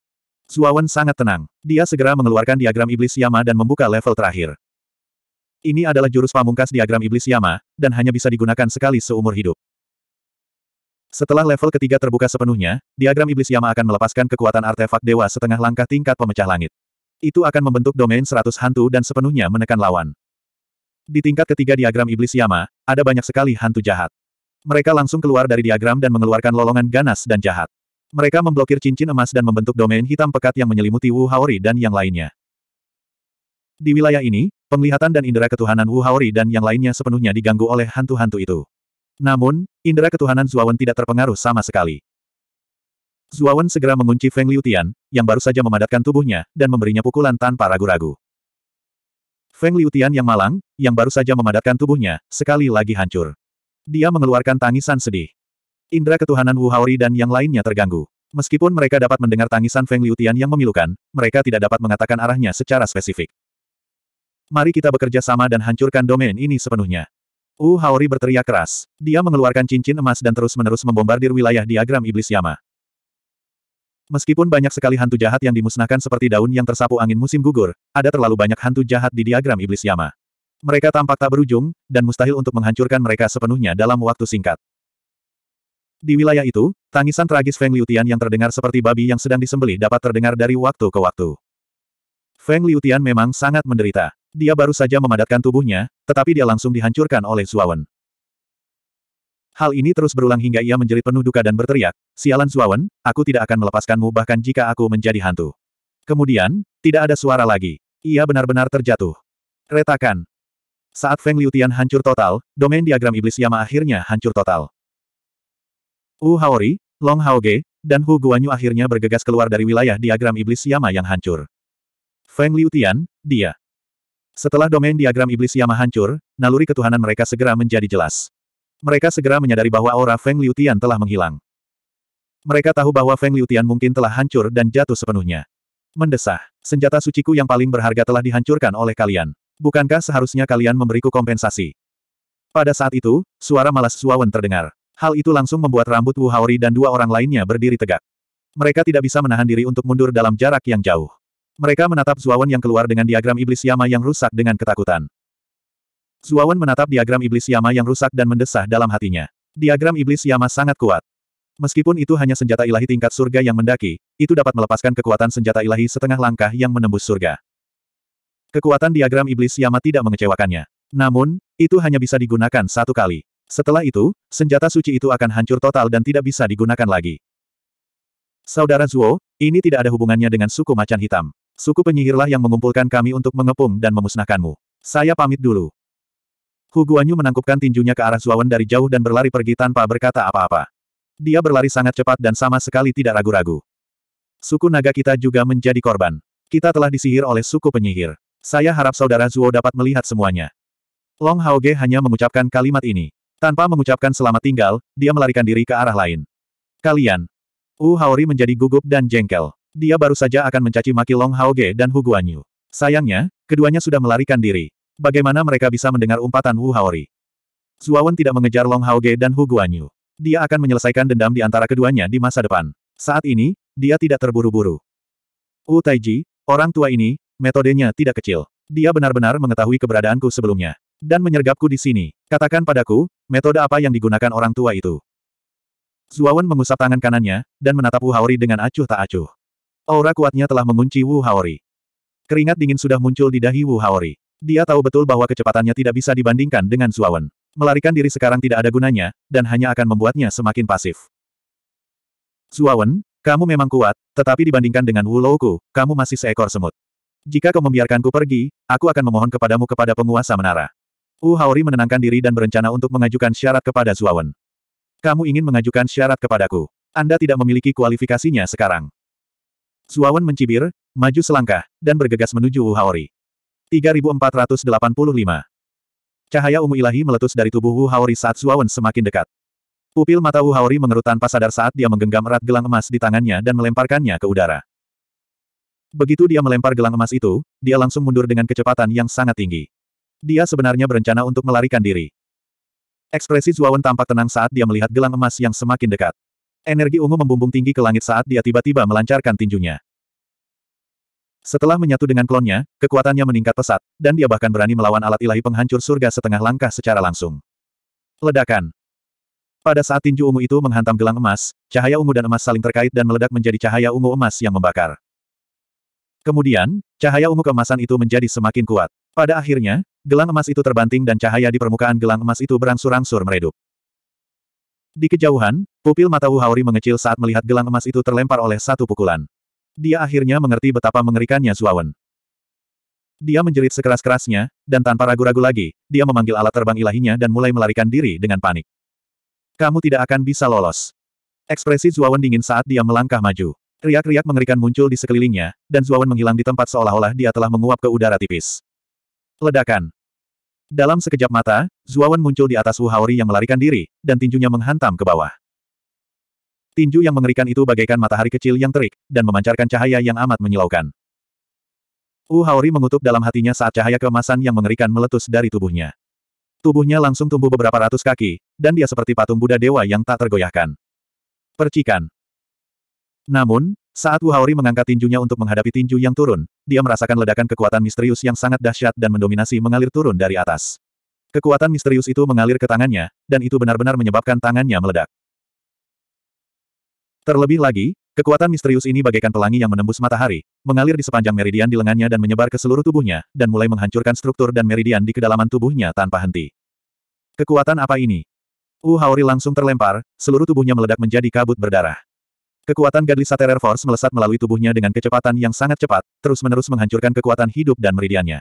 Zuawan sangat tenang. Dia segera mengeluarkan diagram iblis Yama dan membuka level terakhir. Ini adalah jurus pamungkas diagram iblis Yama, dan hanya bisa digunakan sekali seumur hidup. Setelah level ketiga terbuka sepenuhnya, diagram iblis Yama akan melepaskan kekuatan artefak dewa setengah langkah tingkat pemecah langit. Itu akan membentuk domain 100 hantu dan sepenuhnya menekan lawan. Di tingkat ketiga diagram iblis Yama, ada banyak sekali hantu jahat. Mereka langsung keluar dari diagram dan mengeluarkan lolongan ganas dan jahat. Mereka memblokir cincin emas dan membentuk domain hitam pekat yang menyelimuti Wu Haori dan yang lainnya. Di wilayah ini, penglihatan dan indera ketuhanan Wu Haori dan yang lainnya sepenuhnya diganggu oleh hantu-hantu itu. Namun, indera ketuhanan Zuawan tidak terpengaruh sama sekali. Zuawan segera mengunci Feng Liutian, yang baru saja memadatkan tubuhnya, dan memberinya pukulan tanpa ragu-ragu. Feng Liutian yang malang, yang baru saja memadatkan tubuhnya, sekali lagi hancur. Dia mengeluarkan tangisan sedih. Indra ketuhanan Wu Haori dan yang lainnya terganggu. Meskipun mereka dapat mendengar tangisan Feng Liutian yang memilukan, mereka tidak dapat mengatakan arahnya secara spesifik. Mari kita bekerja sama dan hancurkan domain ini sepenuhnya. Wu Haori berteriak keras. Dia mengeluarkan cincin emas dan terus-menerus membombardir wilayah diagram iblis Yama. Meskipun banyak sekali hantu jahat yang dimusnahkan seperti daun yang tersapu angin musim gugur, ada terlalu banyak hantu jahat di diagram iblis Yama. Mereka tampak tak berujung, dan mustahil untuk menghancurkan mereka sepenuhnya dalam waktu singkat. Di wilayah itu, tangisan tragis Feng Liutian yang terdengar seperti babi yang sedang disembelih dapat terdengar dari waktu ke waktu. Feng Liutian memang sangat menderita. Dia baru saja memadatkan tubuhnya, tetapi dia langsung dihancurkan oleh Zuawan. Hal ini terus berulang hingga ia menjerit penuh duka dan berteriak, Sialan Zuawan, aku tidak akan melepaskanmu bahkan jika aku menjadi hantu. Kemudian, tidak ada suara lagi. Ia benar-benar terjatuh. Retakan, saat Feng Liutian hancur total, domain diagram iblis Yama akhirnya hancur total. Wu Haori, Long Haoge, dan Hu Guanyu akhirnya bergegas keluar dari wilayah diagram iblis Yama yang hancur. Feng Liutian, dia. Setelah domain diagram iblis Yama hancur, naluri ketuhanan mereka segera menjadi jelas. Mereka segera menyadari bahwa aura Feng Liutian telah menghilang. Mereka tahu bahwa Feng Liutian mungkin telah hancur dan jatuh sepenuhnya. Mendesah, senjata suciku yang paling berharga telah dihancurkan oleh kalian bukankah seharusnya kalian memberiku kompensasi? Pada saat itu, suara malas Suawen terdengar. Hal itu langsung membuat rambut Wu Haori dan dua orang lainnya berdiri tegak. Mereka tidak bisa menahan diri untuk mundur dalam jarak yang jauh. Mereka menatap Zuawan yang keluar dengan diagram iblis Yama yang rusak dengan ketakutan. Zuawan menatap diagram iblis Yama yang rusak dan mendesah dalam hatinya. Diagram iblis Yama sangat kuat. Meskipun itu hanya senjata ilahi tingkat surga yang mendaki, itu dapat melepaskan kekuatan senjata ilahi setengah langkah yang menembus surga. Kekuatan diagram iblis Yama tidak mengecewakannya. Namun, itu hanya bisa digunakan satu kali. Setelah itu, senjata suci itu akan hancur total dan tidak bisa digunakan lagi. Saudara Zuo, ini tidak ada hubungannya dengan suku macan hitam. Suku penyihirlah yang mengumpulkan kami untuk mengepung dan memusnahkanmu. Saya pamit dulu. Hu Guanyu menangkupkan tinjunya ke arah Zuawan dari jauh dan berlari pergi tanpa berkata apa-apa. Dia berlari sangat cepat dan sama sekali tidak ragu-ragu. Suku naga kita juga menjadi korban. Kita telah disihir oleh suku penyihir. Saya harap saudara Zuo dapat melihat semuanya. Long Hao Ge hanya mengucapkan kalimat ini. Tanpa mengucapkan selamat tinggal, dia melarikan diri ke arah lain. Kalian. Wu Haori menjadi gugup dan jengkel. Dia baru saja akan mencaci maki Long Hao Ge dan Hu Guanyu. Sayangnya, keduanya sudah melarikan diri. Bagaimana mereka bisa mendengar umpatan Wu Haori? Zuawan tidak mengejar Long Hao Ge dan Hu Guanyu. Dia akan menyelesaikan dendam di antara keduanya di masa depan. Saat ini, dia tidak terburu-buru. Wu Taiji, orang tua ini, metodenya tidak kecil. Dia benar-benar mengetahui keberadaanku sebelumnya. Dan menyergapku di sini. Katakan padaku, metode apa yang digunakan orang tua itu? Zuawan mengusap tangan kanannya, dan menatap Wu Haori dengan acuh tak acuh. Aura kuatnya telah mengunci Wu Haori. Keringat dingin sudah muncul di dahi Wu Haori. Dia tahu betul bahwa kecepatannya tidak bisa dibandingkan dengan Zuawan. Melarikan diri sekarang tidak ada gunanya, dan hanya akan membuatnya semakin pasif. Zuawan, kamu memang kuat, tetapi dibandingkan dengan Wu Louku, kamu masih seekor semut. Jika kau membiarkanku pergi, aku akan memohon kepadamu kepada penguasa menara. Wu Haori menenangkan diri dan berencana untuk mengajukan syarat kepada Zuawan. Kamu ingin mengajukan syarat kepadaku. Anda tidak memiliki kualifikasinya sekarang. Zuawan mencibir, maju selangkah, dan bergegas menuju Wu Haori. 3485 Cahaya ungu ilahi meletus dari tubuh Wu Haori saat Zuawan semakin dekat. Pupil mata Wu Haori mengerut tanpa sadar saat dia menggenggam erat gelang emas di tangannya dan melemparkannya ke udara. Begitu dia melempar gelang emas itu, dia langsung mundur dengan kecepatan yang sangat tinggi. Dia sebenarnya berencana untuk melarikan diri. Ekspresi Zuawan tampak tenang saat dia melihat gelang emas yang semakin dekat. Energi ungu membumbung tinggi ke langit saat dia tiba-tiba melancarkan tinjunya. Setelah menyatu dengan klonnya, kekuatannya meningkat pesat, dan dia bahkan berani melawan alat ilahi penghancur surga setengah langkah secara langsung. Ledakan, pada saat tinju ungu itu menghantam gelang emas, cahaya ungu dan emas saling terkait dan meledak menjadi cahaya ungu emas yang membakar. Kemudian, cahaya ungu kemasan itu menjadi semakin kuat. Pada akhirnya, gelang emas itu terbanting dan cahaya di permukaan gelang emas itu berangsur-angsur meredup. Di kejauhan, pupil mata Wu Haori mengecil saat melihat gelang emas itu terlempar oleh satu pukulan. Dia akhirnya mengerti betapa mengerikannya Zuawan. Dia menjerit sekeras-kerasnya, dan tanpa ragu-ragu lagi, dia memanggil alat terbang ilahinya dan mulai melarikan diri dengan panik. Kamu tidak akan bisa lolos. Ekspresi Zuawan dingin saat dia melangkah maju. Riak-riak mengerikan muncul di sekelilingnya, dan Zuawan menghilang di tempat seolah-olah dia telah menguap ke udara tipis. Ledakan. Dalam sekejap mata, Zuawan muncul di atas Wu Haori yang melarikan diri, dan tinjunya menghantam ke bawah. Tinju yang mengerikan itu bagaikan matahari kecil yang terik, dan memancarkan cahaya yang amat menyilaukan. Wu Haori mengutuk dalam hatinya saat cahaya kemasan yang mengerikan meletus dari tubuhnya. Tubuhnya langsung tumbuh beberapa ratus kaki, dan dia seperti patung Buddha Dewa yang tak tergoyahkan. Percikan. Namun, saat Wu Haori mengangkat tinjunya untuk menghadapi tinju yang turun, dia merasakan ledakan kekuatan misterius yang sangat dahsyat dan mendominasi mengalir turun dari atas. Kekuatan misterius itu mengalir ke tangannya, dan itu benar-benar menyebabkan tangannya meledak. Terlebih lagi, kekuatan misterius ini bagaikan pelangi yang menembus matahari, mengalir di sepanjang meridian di lengannya dan menyebar ke seluruh tubuhnya, dan mulai menghancurkan struktur dan meridian di kedalaman tubuhnya tanpa henti. Kekuatan apa ini? Wu Haori langsung terlempar, seluruh tubuhnya meledak menjadi kabut berdarah. Kekuatan Godly Saterer Force melesat melalui tubuhnya dengan kecepatan yang sangat cepat, terus-menerus menghancurkan kekuatan hidup dan meridiannya.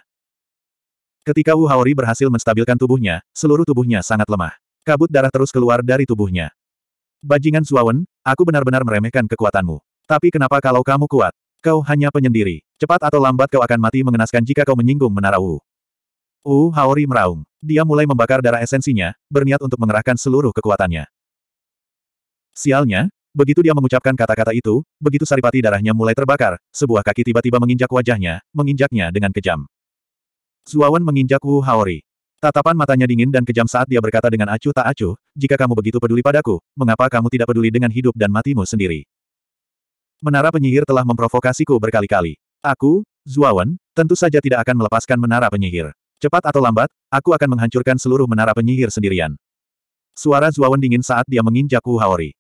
Ketika Wu Haori berhasil menstabilkan tubuhnya, seluruh tubuhnya sangat lemah. Kabut darah terus keluar dari tubuhnya. Bajingan Suawen, aku benar-benar meremehkan kekuatanmu. Tapi kenapa kalau kamu kuat? Kau hanya penyendiri. Cepat atau lambat kau akan mati mengenaskan jika kau menyinggung menara Wu. Wu Haori meraung. Dia mulai membakar darah esensinya, berniat untuk mengerahkan seluruh kekuatannya. Sialnya, Begitu dia mengucapkan kata-kata itu, begitu saripati darahnya mulai terbakar, sebuah kaki tiba-tiba menginjak wajahnya, menginjaknya dengan kejam. Zuawan menginjak Wu Haori. Tatapan matanya dingin dan kejam saat dia berkata dengan acuh tak acuh, jika kamu begitu peduli padaku, mengapa kamu tidak peduli dengan hidup dan matimu sendiri? Menara penyihir telah memprovokasiku berkali-kali. Aku, Zuawan, tentu saja tidak akan melepaskan menara penyihir. Cepat atau lambat, aku akan menghancurkan seluruh menara penyihir sendirian. Suara Zuawan dingin saat dia menginjak Wu Haori.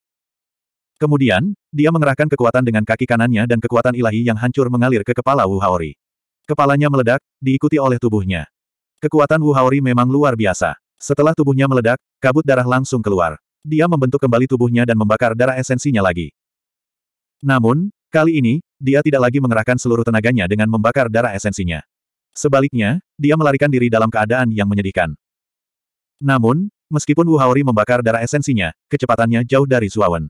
Kemudian, dia mengerahkan kekuatan dengan kaki kanannya dan kekuatan ilahi yang hancur mengalir ke kepala Wu Haori. Kepalanya meledak, diikuti oleh tubuhnya. Kekuatan Wu Haori memang luar biasa. Setelah tubuhnya meledak, kabut darah langsung keluar. Dia membentuk kembali tubuhnya dan membakar darah esensinya lagi. Namun, kali ini, dia tidak lagi mengerahkan seluruh tenaganya dengan membakar darah esensinya. Sebaliknya, dia melarikan diri dalam keadaan yang menyedihkan. Namun, meskipun Wu Haori membakar darah esensinya, kecepatannya jauh dari Zuawan.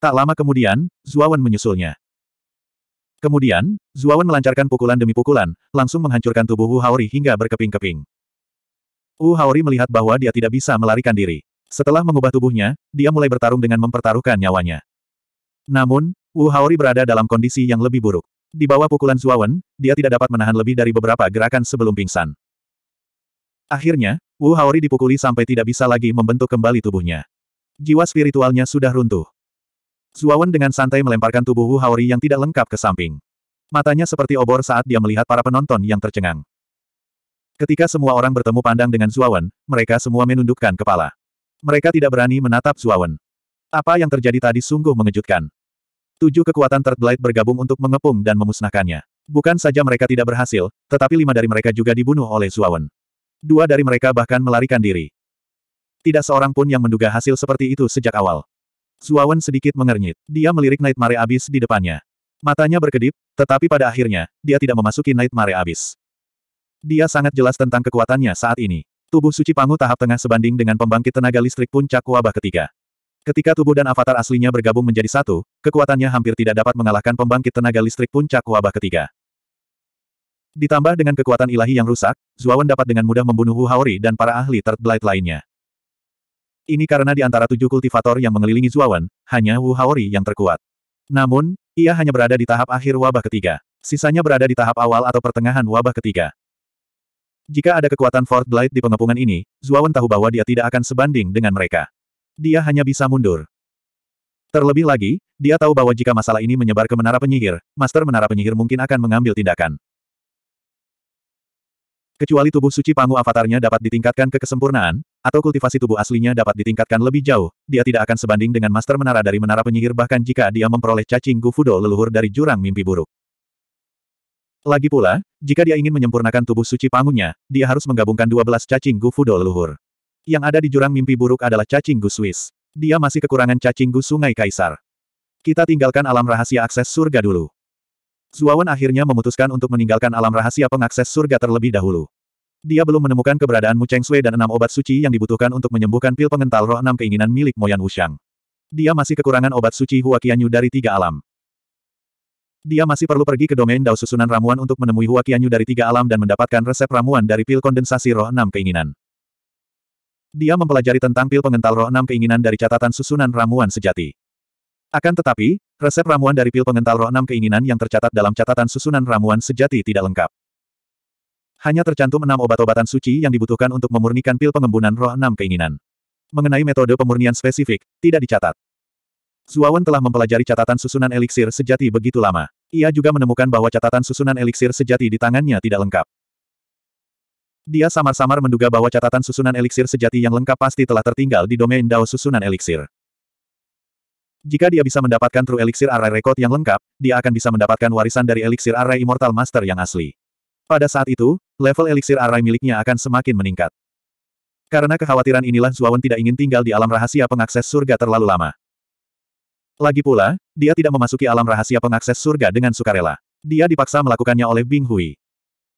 Tak lama kemudian, Zuawan menyusulnya. Kemudian, Zuawan melancarkan pukulan demi pukulan, langsung menghancurkan tubuh Wu Haori hingga berkeping-keping. Wu Haori melihat bahwa dia tidak bisa melarikan diri. Setelah mengubah tubuhnya, dia mulai bertarung dengan mempertaruhkan nyawanya. Namun, Wu Haori berada dalam kondisi yang lebih buruk. Di bawah pukulan Zuawan, dia tidak dapat menahan lebih dari beberapa gerakan sebelum pingsan. Akhirnya, Wu Haori dipukuli sampai tidak bisa lagi membentuk kembali tubuhnya. Jiwa spiritualnya sudah runtuh. Zuawan dengan santai melemparkan tubuh Wu Haori yang tidak lengkap ke samping. Matanya seperti obor saat dia melihat para penonton yang tercengang. Ketika semua orang bertemu pandang dengan Zuawan, mereka semua menundukkan kepala. Mereka tidak berani menatap Zuawan. Apa yang terjadi tadi sungguh mengejutkan. Tujuh kekuatan Third Blight bergabung untuk mengepung dan memusnahkannya. Bukan saja mereka tidak berhasil, tetapi lima dari mereka juga dibunuh oleh Zuawan. Dua dari mereka bahkan melarikan diri. Tidak seorang pun yang menduga hasil seperti itu sejak awal. Suawan sedikit mengernyit. Dia melirik Nightmare Abyss di depannya. Matanya berkedip, tetapi pada akhirnya, dia tidak memasuki Nightmare Abyss. Dia sangat jelas tentang kekuatannya saat ini. Tubuh suci Pangu tahap tengah sebanding dengan pembangkit tenaga listrik puncak wabah ketiga. Ketika tubuh dan avatar aslinya bergabung menjadi satu, kekuatannya hampir tidak dapat mengalahkan pembangkit tenaga listrik puncak wabah ketiga. Ditambah dengan kekuatan ilahi yang rusak, Zuawan dapat dengan mudah membunuh Wu Haori dan para ahli Third Blight lainnya. Ini karena di antara tujuh kultivator yang mengelilingi Zuawan, hanya Wu Haori yang terkuat. Namun, ia hanya berada di tahap akhir wabah ketiga. Sisanya berada di tahap awal atau pertengahan wabah ketiga. Jika ada kekuatan Fort Blight di pengepungan ini, Zuawan tahu bahwa dia tidak akan sebanding dengan mereka. Dia hanya bisa mundur. Terlebih lagi, dia tahu bahwa jika masalah ini menyebar ke menara penyihir, Master Menara Penyihir mungkin akan mengambil tindakan. Kecuali tubuh suci pangu avatarnya dapat ditingkatkan ke kesempurnaan, atau kultivasi tubuh aslinya dapat ditingkatkan lebih jauh, dia tidak akan sebanding dengan master menara dari menara penyihir bahkan jika dia memperoleh cacing Gufudo leluhur dari jurang mimpi buruk. Lagi pula, jika dia ingin menyempurnakan tubuh suci pangunya, dia harus menggabungkan 12 cacing Gufudo leluhur. Yang ada di jurang mimpi buruk adalah cacing Gu Swiss. Dia masih kekurangan cacing Gu Sungai Kaisar. Kita tinggalkan alam rahasia akses surga dulu. Zuawan akhirnya memutuskan untuk meninggalkan alam rahasia pengakses surga terlebih dahulu. Dia belum menemukan keberadaan Mu Cheng Sui dan enam obat suci yang dibutuhkan untuk menyembuhkan pil pengental roh enam keinginan milik Moyan Wuxiang. Dia masih kekurangan obat suci Hua Qianyu dari tiga alam. Dia masih perlu pergi ke domain Dao susunan ramuan untuk menemui Hua Qianyu dari tiga alam dan mendapatkan resep ramuan dari pil kondensasi roh enam keinginan. Dia mempelajari tentang pil pengental roh enam keinginan dari catatan susunan ramuan sejati. Akan tetapi, resep ramuan dari pil pengental roh enam keinginan yang tercatat dalam catatan susunan ramuan sejati tidak lengkap. Hanya tercantum enam obat-obatan suci yang dibutuhkan untuk memurnikan pil pengembunan roh enam keinginan. Mengenai metode pemurnian spesifik, tidak dicatat. Zuawan telah mempelajari catatan susunan eliksir sejati begitu lama. Ia juga menemukan bahwa catatan susunan eliksir sejati di tangannya tidak lengkap. Dia samar-samar menduga bahwa catatan susunan eliksir sejati yang lengkap pasti telah tertinggal di domain Dao susunan eliksir. Jika dia bisa mendapatkan True eliksir Array Record yang lengkap, dia akan bisa mendapatkan warisan dari eliksir Array Immortal Master yang asli. Pada saat itu, level eliksir arai miliknya akan semakin meningkat. Karena kekhawatiran inilah Zuawan tidak ingin tinggal di alam rahasia pengakses surga terlalu lama. Lagi pula, dia tidak memasuki alam rahasia pengakses surga dengan sukarela. Dia dipaksa melakukannya oleh Bing Hui.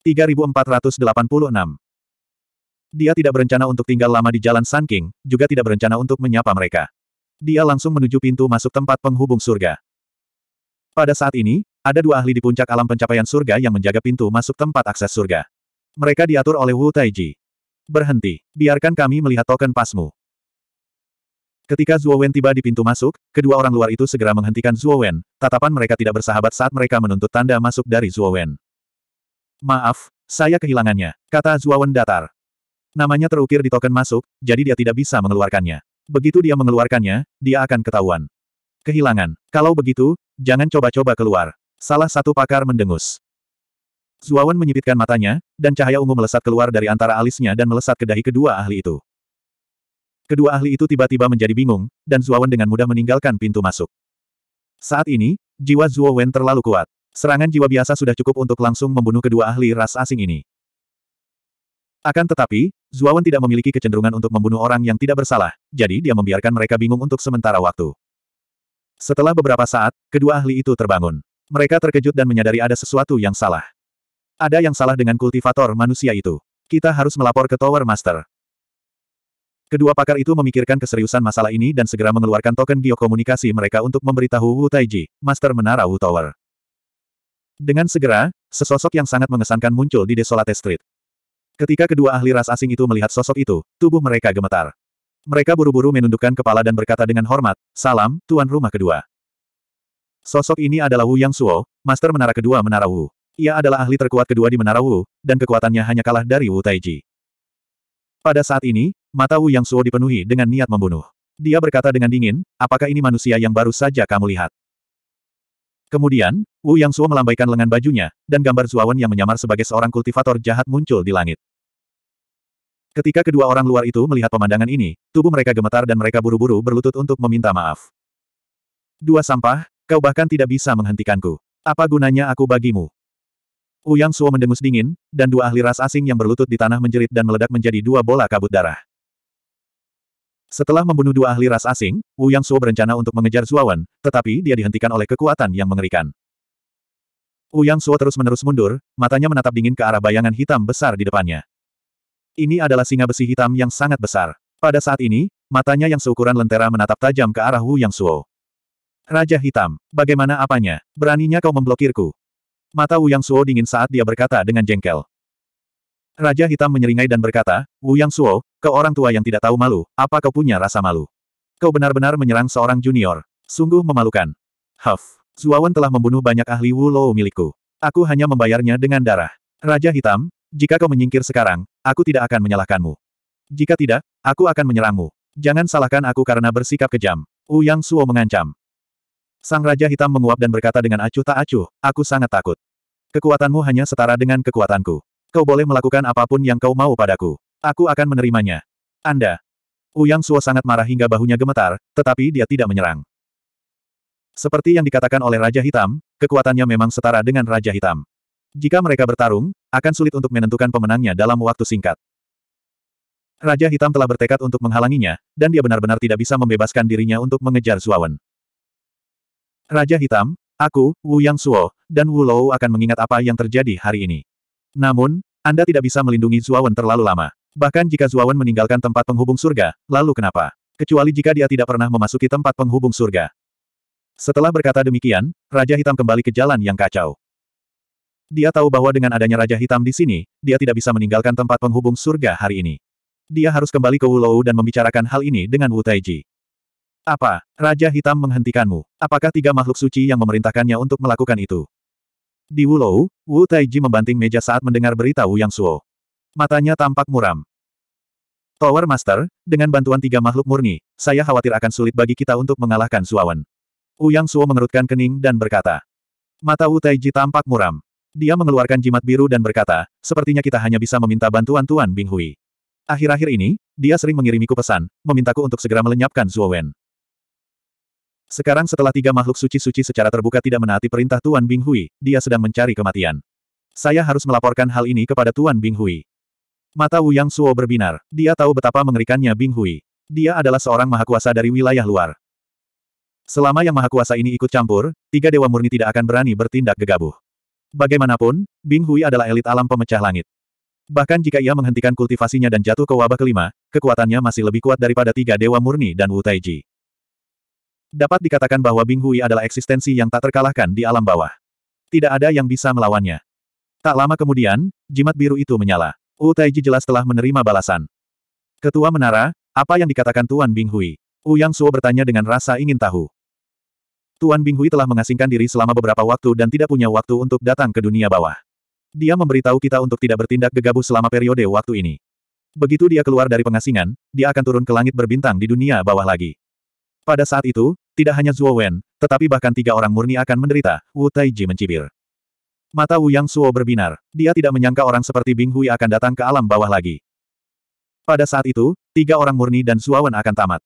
3486 Dia tidak berencana untuk tinggal lama di jalan Sanking, juga tidak berencana untuk menyapa mereka. Dia langsung menuju pintu masuk tempat penghubung surga. Pada saat ini, ada dua ahli di puncak alam pencapaian surga yang menjaga pintu masuk tempat akses surga. Mereka diatur oleh Wu Taiji. Berhenti, biarkan kami melihat token pasmu. Ketika Zhuo Wen tiba di pintu masuk, kedua orang luar itu segera menghentikan Zhuo Wen, tatapan mereka tidak bersahabat saat mereka menuntut tanda masuk dari Zhuo Wen. Maaf, saya kehilangannya, kata Zhuo Wen datar. Namanya terukir di token masuk, jadi dia tidak bisa mengeluarkannya. Begitu dia mengeluarkannya, dia akan ketahuan. Kehilangan. Kalau begitu, jangan coba-coba keluar. Salah satu pakar mendengus. Zuawan menyipitkan matanya, dan cahaya ungu melesat keluar dari antara alisnya dan melesat ke dahi kedua ahli itu. Kedua ahli itu tiba-tiba menjadi bingung, dan Zuawan dengan mudah meninggalkan pintu masuk. Saat ini, jiwa Zuowen terlalu kuat. Serangan jiwa biasa sudah cukup untuk langsung membunuh kedua ahli ras asing ini. Akan tetapi, Zuawan tidak memiliki kecenderungan untuk membunuh orang yang tidak bersalah, jadi dia membiarkan mereka bingung untuk sementara waktu. Setelah beberapa saat, kedua ahli itu terbangun. Mereka terkejut dan menyadari ada sesuatu yang salah. Ada yang salah dengan kultivator manusia itu. Kita harus melapor ke Tower Master. Kedua pakar itu memikirkan keseriusan masalah ini dan segera mengeluarkan token biokomunikasi mereka untuk memberitahu Wu Taiji, Master Menara Wu Tower. Dengan segera, sesosok yang sangat mengesankan muncul di Desolate Street. Ketika kedua ahli ras asing itu melihat sosok itu, tubuh mereka gemetar. Mereka buru-buru menundukkan kepala dan berkata dengan hormat, Salam, Tuan Rumah Kedua. Sosok ini adalah Wu Yang Suo, master menara kedua Menara Wu. Ia adalah ahli terkuat kedua di Menara Wu, dan kekuatannya hanya kalah dari Wu Taiji. Pada saat ini, mata Wu Yang Suo dipenuhi dengan niat membunuh. Dia berkata dengan dingin, apakah ini manusia yang baru saja kamu lihat? Kemudian, Wu Yang Suo melambaikan lengan bajunya, dan gambar Zuawan yang menyamar sebagai seorang kultivator jahat muncul di langit. Ketika kedua orang luar itu melihat pemandangan ini, tubuh mereka gemetar dan mereka buru-buru berlutut untuk meminta maaf. Dua sampah, Kau bahkan tidak bisa menghentikanku. Apa gunanya aku bagimu? Uyang Suo mendengus dingin, dan dua ahli ras asing yang berlutut di tanah menjerit dan meledak menjadi dua bola kabut darah. Setelah membunuh dua ahli ras asing, Uyang Suo berencana untuk mengejar Zuawan, tetapi dia dihentikan oleh kekuatan yang mengerikan. Uyang Suo terus-menerus mundur, matanya menatap dingin ke arah bayangan hitam besar di depannya. Ini adalah singa besi hitam yang sangat besar. Pada saat ini, matanya yang seukuran lentera menatap tajam ke arah Wu Yang Suo. Raja Hitam, bagaimana apanya? Beraninya kau memblokirku? Mata Wu Yang Suo dingin saat dia berkata dengan jengkel. Raja Hitam menyeringai dan berkata, Wu Yang Suo, kau orang tua yang tidak tahu malu, apa kau punya rasa malu? Kau benar-benar menyerang seorang junior. Sungguh memalukan. Huff. Zuawan telah membunuh banyak ahli Wu Lo milikku. Aku hanya membayarnya dengan darah. Raja Hitam, jika kau menyingkir sekarang, aku tidak akan menyalahkanmu. Jika tidak, aku akan menyerangmu. Jangan salahkan aku karena bersikap kejam. Wu Yang Suo mengancam. Sang Raja Hitam menguap dan berkata dengan acuh tak acuh, aku sangat takut. Kekuatanmu hanya setara dengan kekuatanku. Kau boleh melakukan apapun yang kau mau padaku. Aku akan menerimanya. Anda. Uyang Suo sangat marah hingga bahunya gemetar, tetapi dia tidak menyerang. Seperti yang dikatakan oleh Raja Hitam, kekuatannya memang setara dengan Raja Hitam. Jika mereka bertarung, akan sulit untuk menentukan pemenangnya dalam waktu singkat. Raja Hitam telah bertekad untuk menghalanginya, dan dia benar-benar tidak bisa membebaskan dirinya untuk mengejar Zuawan. Raja Hitam, aku, Wu Yang Suo, dan Wu Lou akan mengingat apa yang terjadi hari ini. Namun, Anda tidak bisa melindungi Zuawan terlalu lama. Bahkan jika Zuawan meninggalkan tempat penghubung surga, lalu kenapa? Kecuali jika dia tidak pernah memasuki tempat penghubung surga. Setelah berkata demikian, Raja Hitam kembali ke jalan yang kacau. Dia tahu bahwa dengan adanya Raja Hitam di sini, dia tidak bisa meninggalkan tempat penghubung surga hari ini. Dia harus kembali ke Wulou dan membicarakan hal ini dengan Wu Taiji. Apa, Raja Hitam menghentikanmu? Apakah tiga makhluk suci yang memerintahkannya untuk melakukan itu? Di Wulou, Wu Taiji membanting meja saat mendengar berita Wu Yang Suo. Matanya tampak muram. Tower Master, dengan bantuan tiga makhluk murni, saya khawatir akan sulit bagi kita untuk mengalahkan Suawan. Wu Yang Suo mengerutkan kening dan berkata. Mata Wu Taiji tampak muram. Dia mengeluarkan jimat biru dan berkata, sepertinya kita hanya bisa meminta bantuan Tuan Bing Hui. Akhir-akhir ini, dia sering mengirimiku pesan, memintaku untuk segera melenyapkan Zuo Wen. Sekarang setelah tiga makhluk suci-suci secara terbuka tidak menaati perintah Tuan Bing Hui, dia sedang mencari kematian. Saya harus melaporkan hal ini kepada Tuan Bing Hui. Mata Wu Yang Suo berbinar. Dia tahu betapa mengerikannya Bing Hui. Dia adalah seorang mahakuasa dari wilayah luar. Selama yang mahakuasa ini ikut campur, tiga dewa murni tidak akan berani bertindak gegabah. Bagaimanapun, Bing Hui adalah elit alam pemecah langit. Bahkan jika ia menghentikan kultivasinya dan jatuh ke wabah kelima, kekuatannya masih lebih kuat daripada tiga dewa murni dan Wu Taiji. Dapat dikatakan bahwa Bing Hui adalah eksistensi yang tak terkalahkan di alam bawah. Tidak ada yang bisa melawannya. Tak lama kemudian, jimat biru itu menyala. U Taiji jelas telah menerima balasan. Ketua Menara, apa yang dikatakan Tuan Bing Hui? U Yang Suo bertanya dengan rasa ingin tahu. Tuan Bing Hui telah mengasingkan diri selama beberapa waktu dan tidak punya waktu untuk datang ke dunia bawah. Dia memberitahu kita untuk tidak bertindak gegabah selama periode waktu ini. Begitu dia keluar dari pengasingan, dia akan turun ke langit berbintang di dunia bawah lagi. Pada saat itu, tidak hanya Zuo Wen, tetapi bahkan tiga orang murni akan menderita, Wu Taiji mencibir. Mata Wu Yang Suo berbinar. Dia tidak menyangka orang seperti Bing Hui akan datang ke alam bawah lagi. Pada saat itu, tiga orang murni dan Wen akan tamat.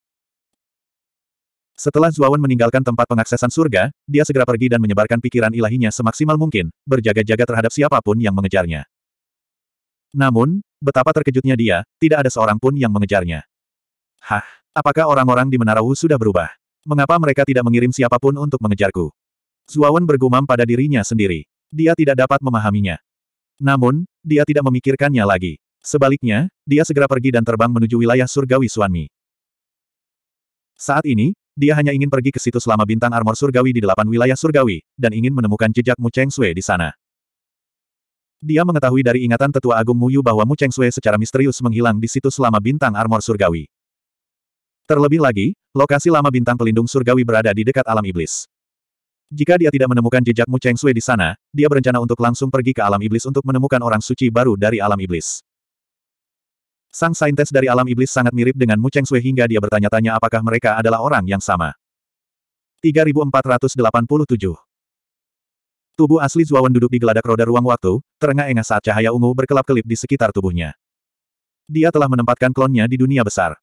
Setelah Wen meninggalkan tempat pengaksesan surga, dia segera pergi dan menyebarkan pikiran ilahinya semaksimal mungkin, berjaga-jaga terhadap siapapun yang mengejarnya. Namun, betapa terkejutnya dia, tidak ada seorang pun yang mengejarnya. Hah, Apakah orang-orang di Menara Wu sudah berubah? Mengapa mereka tidak mengirim siapapun untuk mengejarku? Zuawan bergumam pada dirinya sendiri. Dia tidak dapat memahaminya. Namun, dia tidak memikirkannya lagi. Sebaliknya, dia segera pergi dan terbang menuju wilayah surgawi Suanmi. Saat ini, dia hanya ingin pergi ke situs lama bintang armor surgawi di delapan wilayah surgawi, dan ingin menemukan jejak Mu Cheng Sui di sana. Dia mengetahui dari ingatan tetua agung Mu Yu bahwa Mu Cheng Sui secara misterius menghilang di situs lama bintang armor surgawi. Terlebih lagi, lokasi lama bintang pelindung surgawi berada di dekat alam iblis. Jika dia tidak menemukan jejak Mu Cheng Sui di sana, dia berencana untuk langsung pergi ke alam iblis untuk menemukan orang suci baru dari alam iblis. Sang saintes dari alam iblis sangat mirip dengan Mu Cheng Sui hingga dia bertanya-tanya apakah mereka adalah orang yang sama. 3487 Tubuh asli Zuawan duduk di geladak roda ruang waktu, terengah-engah saat cahaya ungu berkelap-kelip di sekitar tubuhnya. Dia telah menempatkan klonnya di dunia besar.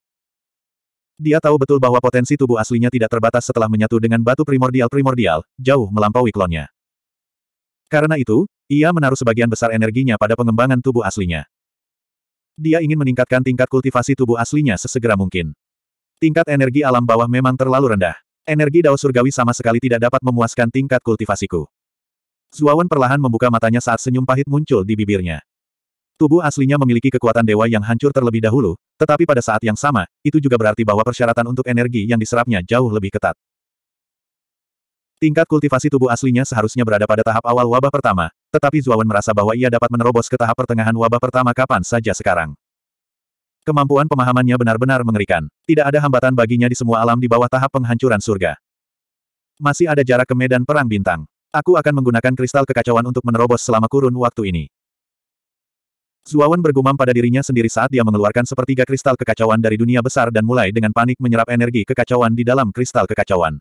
Dia tahu betul bahwa potensi tubuh aslinya tidak terbatas setelah menyatu dengan batu primordial-primordial, jauh melampaui klonnya. Karena itu, ia menaruh sebagian besar energinya pada pengembangan tubuh aslinya. Dia ingin meningkatkan tingkat kultivasi tubuh aslinya sesegera mungkin. Tingkat energi alam bawah memang terlalu rendah. Energi dao surgawi sama sekali tidak dapat memuaskan tingkat kultivasiku. Zuawan perlahan membuka matanya saat senyum pahit muncul di bibirnya. Tubuh aslinya memiliki kekuatan dewa yang hancur terlebih dahulu, tetapi pada saat yang sama, itu juga berarti bahwa persyaratan untuk energi yang diserapnya jauh lebih ketat. Tingkat kultivasi tubuh aslinya seharusnya berada pada tahap awal wabah pertama, tetapi Zuawan merasa bahwa ia dapat menerobos ke tahap pertengahan wabah pertama kapan saja sekarang. Kemampuan pemahamannya benar-benar mengerikan. Tidak ada hambatan baginya di semua alam di bawah tahap penghancuran surga. Masih ada jarak ke medan perang bintang. Aku akan menggunakan kristal kekacauan untuk menerobos selama kurun waktu ini. Zuawan bergumam pada dirinya sendiri saat dia mengeluarkan sepertiga kristal kekacauan dari dunia besar dan mulai dengan panik menyerap energi kekacauan di dalam kristal kekacauan.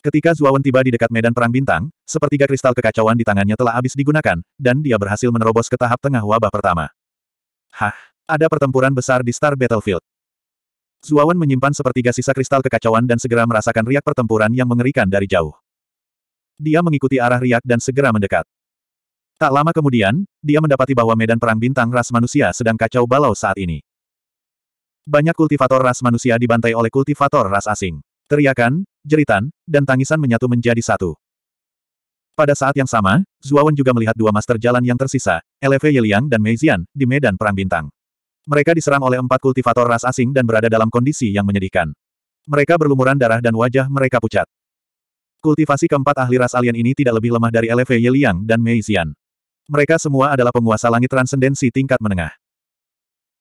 Ketika Zuawan tiba di dekat medan perang bintang, sepertiga kristal kekacauan di tangannya telah habis digunakan, dan dia berhasil menerobos ke tahap tengah wabah pertama. Hah, ada pertempuran besar di Star Battlefield. Zuawan menyimpan sepertiga sisa kristal kekacauan dan segera merasakan riak pertempuran yang mengerikan dari jauh. Dia mengikuti arah riak dan segera mendekat. Tak lama kemudian, dia mendapati bahwa medan perang bintang ras manusia sedang kacau balau saat ini. Banyak kultivator ras manusia dibantai oleh kultivator ras asing. Teriakan, jeritan, dan tangisan menyatu menjadi satu. Pada saat yang sama, Zuawan juga melihat dua master jalan yang tersisa, Eleve Yeliang dan Meizian, di medan perang bintang. Mereka diserang oleh empat kultivator ras asing dan berada dalam kondisi yang menyedihkan. Mereka berlumuran darah dan wajah mereka pucat. Kultivasi keempat ahli ras alien ini tidak lebih lemah dari Eleve Yeliang dan Meizian. Mereka semua adalah penguasa langit transendensi tingkat menengah.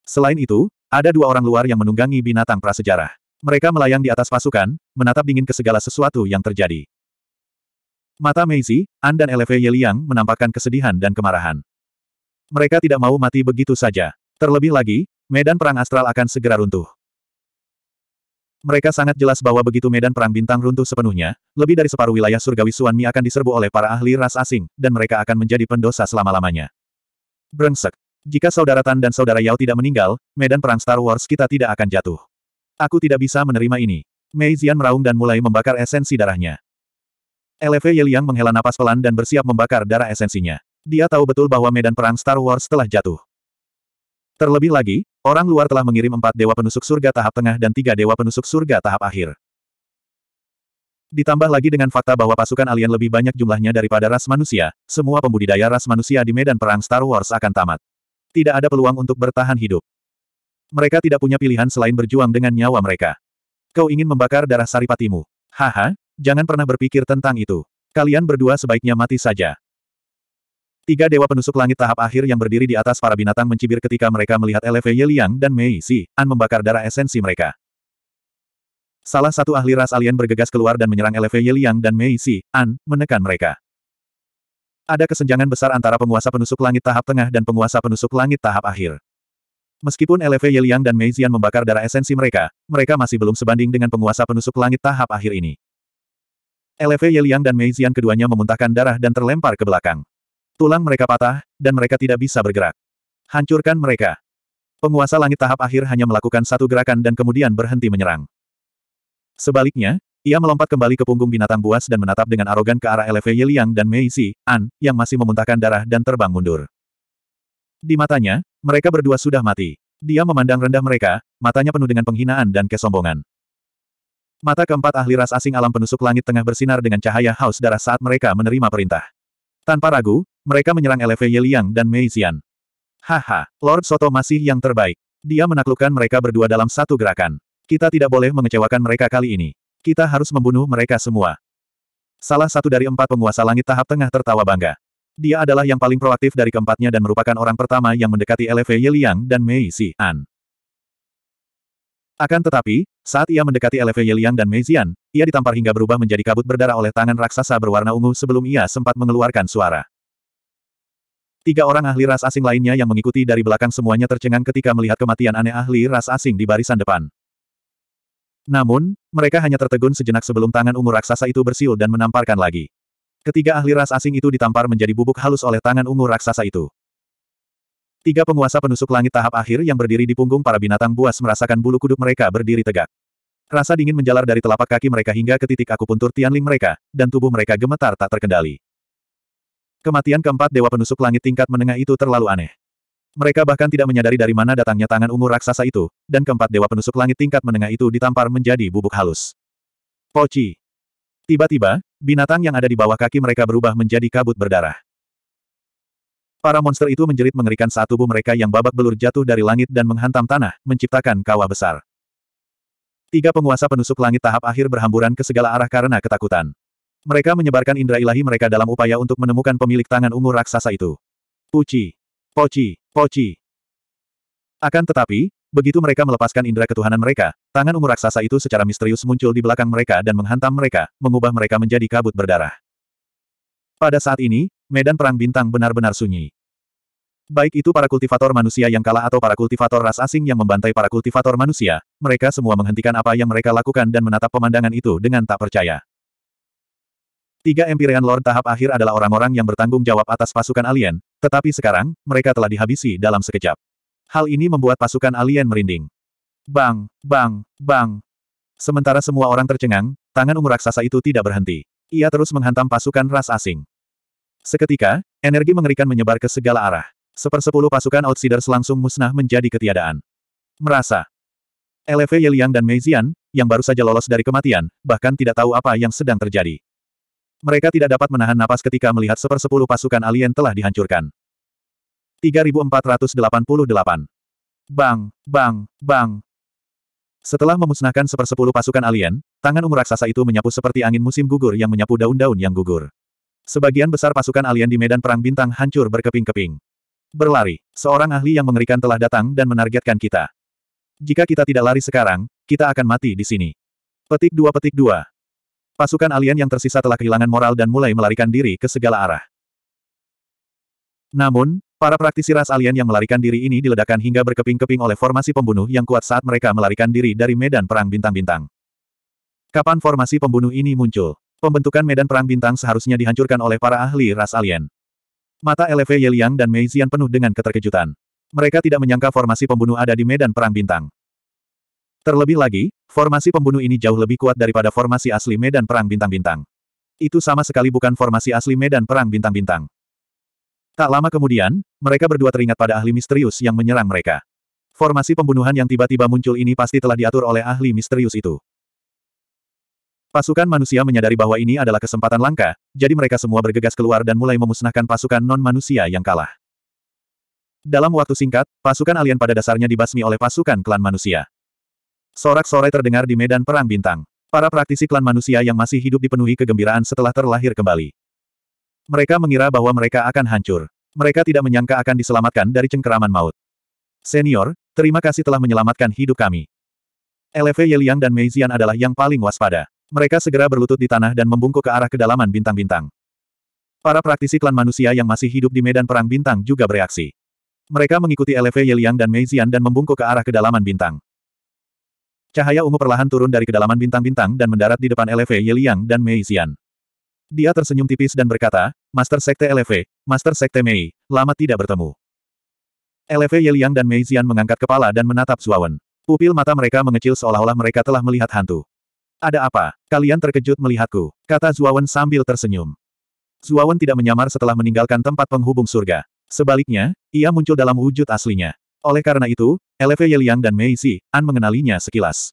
Selain itu, ada dua orang luar yang menunggangi binatang prasejarah. Mereka melayang di atas pasukan, menatap dingin ke segala sesuatu yang terjadi. Mata Meizi, An dan Eleve Yeliang menampakkan kesedihan dan kemarahan. Mereka tidak mau mati begitu saja. Terlebih lagi, medan perang astral akan segera runtuh. Mereka sangat jelas bahwa begitu medan perang bintang runtuh sepenuhnya, lebih dari separuh wilayah surgawi Suanmi akan diserbu oleh para ahli ras asing, dan mereka akan menjadi pendosa selama-lamanya. Brengsek. Jika saudara Tan dan saudara Yao tidak meninggal, medan perang Star Wars kita tidak akan jatuh. Aku tidak bisa menerima ini. Mei Zian meraung dan mulai membakar esensi darahnya. Eleve Yeliang menghela napas pelan dan bersiap membakar darah esensinya. Dia tahu betul bahwa medan perang Star Wars telah jatuh. Terlebih lagi, Orang luar telah mengirim empat dewa penusuk surga tahap tengah dan tiga dewa penusuk surga tahap akhir. Ditambah lagi dengan fakta bahwa pasukan alien lebih banyak jumlahnya daripada ras manusia, semua pembudidaya ras manusia di medan perang Star Wars akan tamat. Tidak ada peluang untuk bertahan hidup. Mereka tidak punya pilihan selain berjuang dengan nyawa mereka. Kau ingin membakar darah saripatimu. Haha, jangan pernah berpikir tentang itu. Kalian berdua sebaiknya mati saja. Tiga dewa penusuk langit tahap akhir yang berdiri di atas para binatang mencibir ketika mereka melihat Eleve Yeliang dan Mei Si, An membakar darah esensi mereka. Salah satu ahli ras alien bergegas keluar dan menyerang Eleve Yeliang dan Mei Si, An, menekan mereka. Ada kesenjangan besar antara penguasa penusuk langit tahap tengah dan penguasa penusuk langit tahap akhir. Meskipun Eleve Yeliang dan Mei Zian membakar darah esensi mereka, mereka masih belum sebanding dengan penguasa penusuk langit tahap akhir ini. Eleve Yeliang dan Mei Zian keduanya memuntahkan darah dan terlempar ke belakang. Tulang mereka patah, dan mereka tidak bisa bergerak. Hancurkan mereka. Penguasa langit tahap akhir hanya melakukan satu gerakan dan kemudian berhenti menyerang. Sebaliknya, ia melompat kembali ke punggung binatang buas dan menatap dengan arogan ke arah Eleve Yeliang dan Mei Si, An, yang masih memuntahkan darah dan terbang mundur. Di matanya, mereka berdua sudah mati. Dia memandang rendah mereka, matanya penuh dengan penghinaan dan kesombongan. Mata keempat ahli ras asing alam penusuk langit tengah bersinar dengan cahaya haus darah saat mereka menerima perintah. Tanpa ragu, mereka menyerang LV Yeliang dan Mei Xian. Haha, Lord Soto masih yang terbaik. Dia menaklukkan mereka berdua dalam satu gerakan. Kita tidak boleh mengecewakan mereka kali ini. Kita harus membunuh mereka semua. Salah satu dari empat penguasa langit tahap tengah tertawa bangga. Dia adalah yang paling proaktif dari keempatnya dan merupakan orang pertama yang mendekati LV Yeliang dan Mei Xian. Akan tetapi, saat ia mendekati LV Yeliang dan Mei Xian, ia ditampar hingga berubah menjadi kabut berdarah oleh tangan raksasa berwarna ungu sebelum ia sempat mengeluarkan suara. Tiga orang ahli ras asing lainnya yang mengikuti dari belakang semuanya tercengang ketika melihat kematian aneh ahli ras asing di barisan depan. Namun, mereka hanya tertegun sejenak sebelum tangan ungu raksasa itu bersiul dan menamparkan lagi. Ketiga ahli ras asing itu ditampar menjadi bubuk halus oleh tangan ungu raksasa itu. Tiga penguasa penusuk langit tahap akhir yang berdiri di punggung para binatang buas merasakan bulu kuduk mereka berdiri tegak. Rasa dingin menjalar dari telapak kaki mereka hingga ke titik akupuntur tianling mereka, dan tubuh mereka gemetar tak terkendali. Kematian keempat dewa penusuk langit tingkat menengah itu terlalu aneh. Mereka bahkan tidak menyadari dari mana datangnya tangan ungu raksasa itu, dan keempat dewa penusuk langit tingkat menengah itu ditampar menjadi bubuk halus. Poci. Tiba-tiba, binatang yang ada di bawah kaki mereka berubah menjadi kabut berdarah. Para monster itu menjerit mengerikan saat tubuh mereka yang babak belur jatuh dari langit dan menghantam tanah, menciptakan kawah besar. Tiga penguasa penusuk langit tahap akhir berhamburan ke segala arah karena ketakutan. Mereka menyebarkan indera ilahi mereka dalam upaya untuk menemukan pemilik tangan ungu raksasa itu. Puci. Poci. Poci. Akan tetapi, begitu mereka melepaskan indera ketuhanan mereka, tangan ungu raksasa itu secara misterius muncul di belakang mereka dan menghantam mereka, mengubah mereka menjadi kabut berdarah. Pada saat ini, medan perang bintang benar-benar sunyi. Baik itu para kultivator manusia yang kalah atau para kultivator ras asing yang membantai para kultivator manusia, mereka semua menghentikan apa yang mereka lakukan dan menatap pemandangan itu dengan tak percaya. Tiga Empyrean Lord tahap akhir adalah orang-orang yang bertanggung jawab atas pasukan alien, tetapi sekarang, mereka telah dihabisi dalam sekejap. Hal ini membuat pasukan alien merinding. Bang, bang, bang. Sementara semua orang tercengang, tangan ungu raksasa itu tidak berhenti. Ia terus menghantam pasukan ras asing. Seketika, energi mengerikan menyebar ke segala arah. Sepersepuluh pasukan Outsiders langsung musnah menjadi ketiadaan. Merasa. Eleve Yeliang dan Meizian, yang baru saja lolos dari kematian, bahkan tidak tahu apa yang sedang terjadi. Mereka tidak dapat menahan napas ketika melihat sepersepuluh pasukan alien telah dihancurkan. 3488 Bang, bang, bang. Setelah memusnahkan sepersepuluh pasukan alien, tangan ungu raksasa itu menyapu seperti angin musim gugur yang menyapu daun-daun yang gugur. Sebagian besar pasukan alien di medan perang bintang hancur berkeping-keping. Berlari, seorang ahli yang mengerikan telah datang dan menargetkan kita. Jika kita tidak lari sekarang, kita akan mati di sini. Petik dua petik dua. Pasukan alien yang tersisa telah kehilangan moral dan mulai melarikan diri ke segala arah. Namun, para praktisi ras alien yang melarikan diri ini diledakkan hingga berkeping-keping oleh formasi pembunuh yang kuat saat mereka melarikan diri dari medan perang bintang-bintang. Kapan formasi pembunuh ini muncul? Pembentukan medan perang bintang seharusnya dihancurkan oleh para ahli ras alien. Mata LV Yeliang dan Mei penuh dengan keterkejutan. Mereka tidak menyangka formasi pembunuh ada di medan perang bintang. Terlebih lagi, formasi pembunuh ini jauh lebih kuat daripada formasi asli medan perang bintang-bintang. Itu sama sekali bukan formasi asli medan perang bintang-bintang. Tak lama kemudian, mereka berdua teringat pada ahli misterius yang menyerang mereka. Formasi pembunuhan yang tiba-tiba muncul ini pasti telah diatur oleh ahli misterius itu. Pasukan manusia menyadari bahwa ini adalah kesempatan langka, jadi mereka semua bergegas keluar dan mulai memusnahkan pasukan non-manusia yang kalah. Dalam waktu singkat, pasukan alien pada dasarnya dibasmi oleh pasukan klan manusia. Sorak-sorai terdengar di medan perang bintang. Para praktisi klan manusia yang masih hidup dipenuhi kegembiraan setelah terlahir kembali. Mereka mengira bahwa mereka akan hancur. Mereka tidak menyangka akan diselamatkan dari cengkeraman maut. Senior, terima kasih telah menyelamatkan hidup kami. LV Yeliang dan Meizian adalah yang paling waspada. Mereka segera berlutut di tanah dan membungkuk ke arah kedalaman bintang-bintang. Para praktisi klan manusia yang masih hidup di medan perang bintang juga bereaksi. Mereka mengikuti LV Yeliang dan Meizian dan membungkuk ke arah kedalaman bintang. Cahaya ungu perlahan turun dari kedalaman bintang-bintang dan mendarat di depan LV Yeliang dan Mei Xian. Dia tersenyum tipis dan berkata, Master Sekte LV, Master Sekte Mei, lama tidak bertemu. LV Yeliang dan Mei Xian mengangkat kepala dan menatap Zuawan. Pupil mata mereka mengecil seolah-olah mereka telah melihat hantu. Ada apa? Kalian terkejut melihatku, kata Zuawan sambil tersenyum. Zuawan tidak menyamar setelah meninggalkan tempat penghubung surga. Sebaliknya, ia muncul dalam wujud aslinya. Oleh karena itu, Eleve Yeliang dan Mei Xi, An mengenalinya sekilas.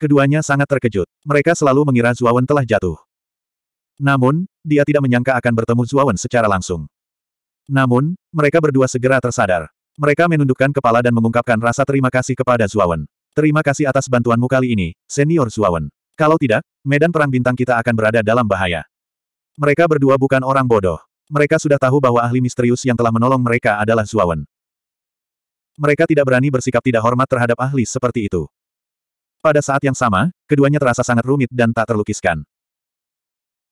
Keduanya sangat terkejut. Mereka selalu mengira Zuawan telah jatuh. Namun, dia tidak menyangka akan bertemu Zuawan secara langsung. Namun, mereka berdua segera tersadar. Mereka menundukkan kepala dan mengungkapkan rasa terima kasih kepada Zuawan. Terima kasih atas bantuanmu kali ini, Senior Zuawan. Kalau tidak, medan perang bintang kita akan berada dalam bahaya. Mereka berdua bukan orang bodoh. Mereka sudah tahu bahwa ahli misterius yang telah menolong mereka adalah Zuawan. Mereka tidak berani bersikap tidak hormat terhadap ahli seperti itu. Pada saat yang sama, keduanya terasa sangat rumit dan tak terlukiskan.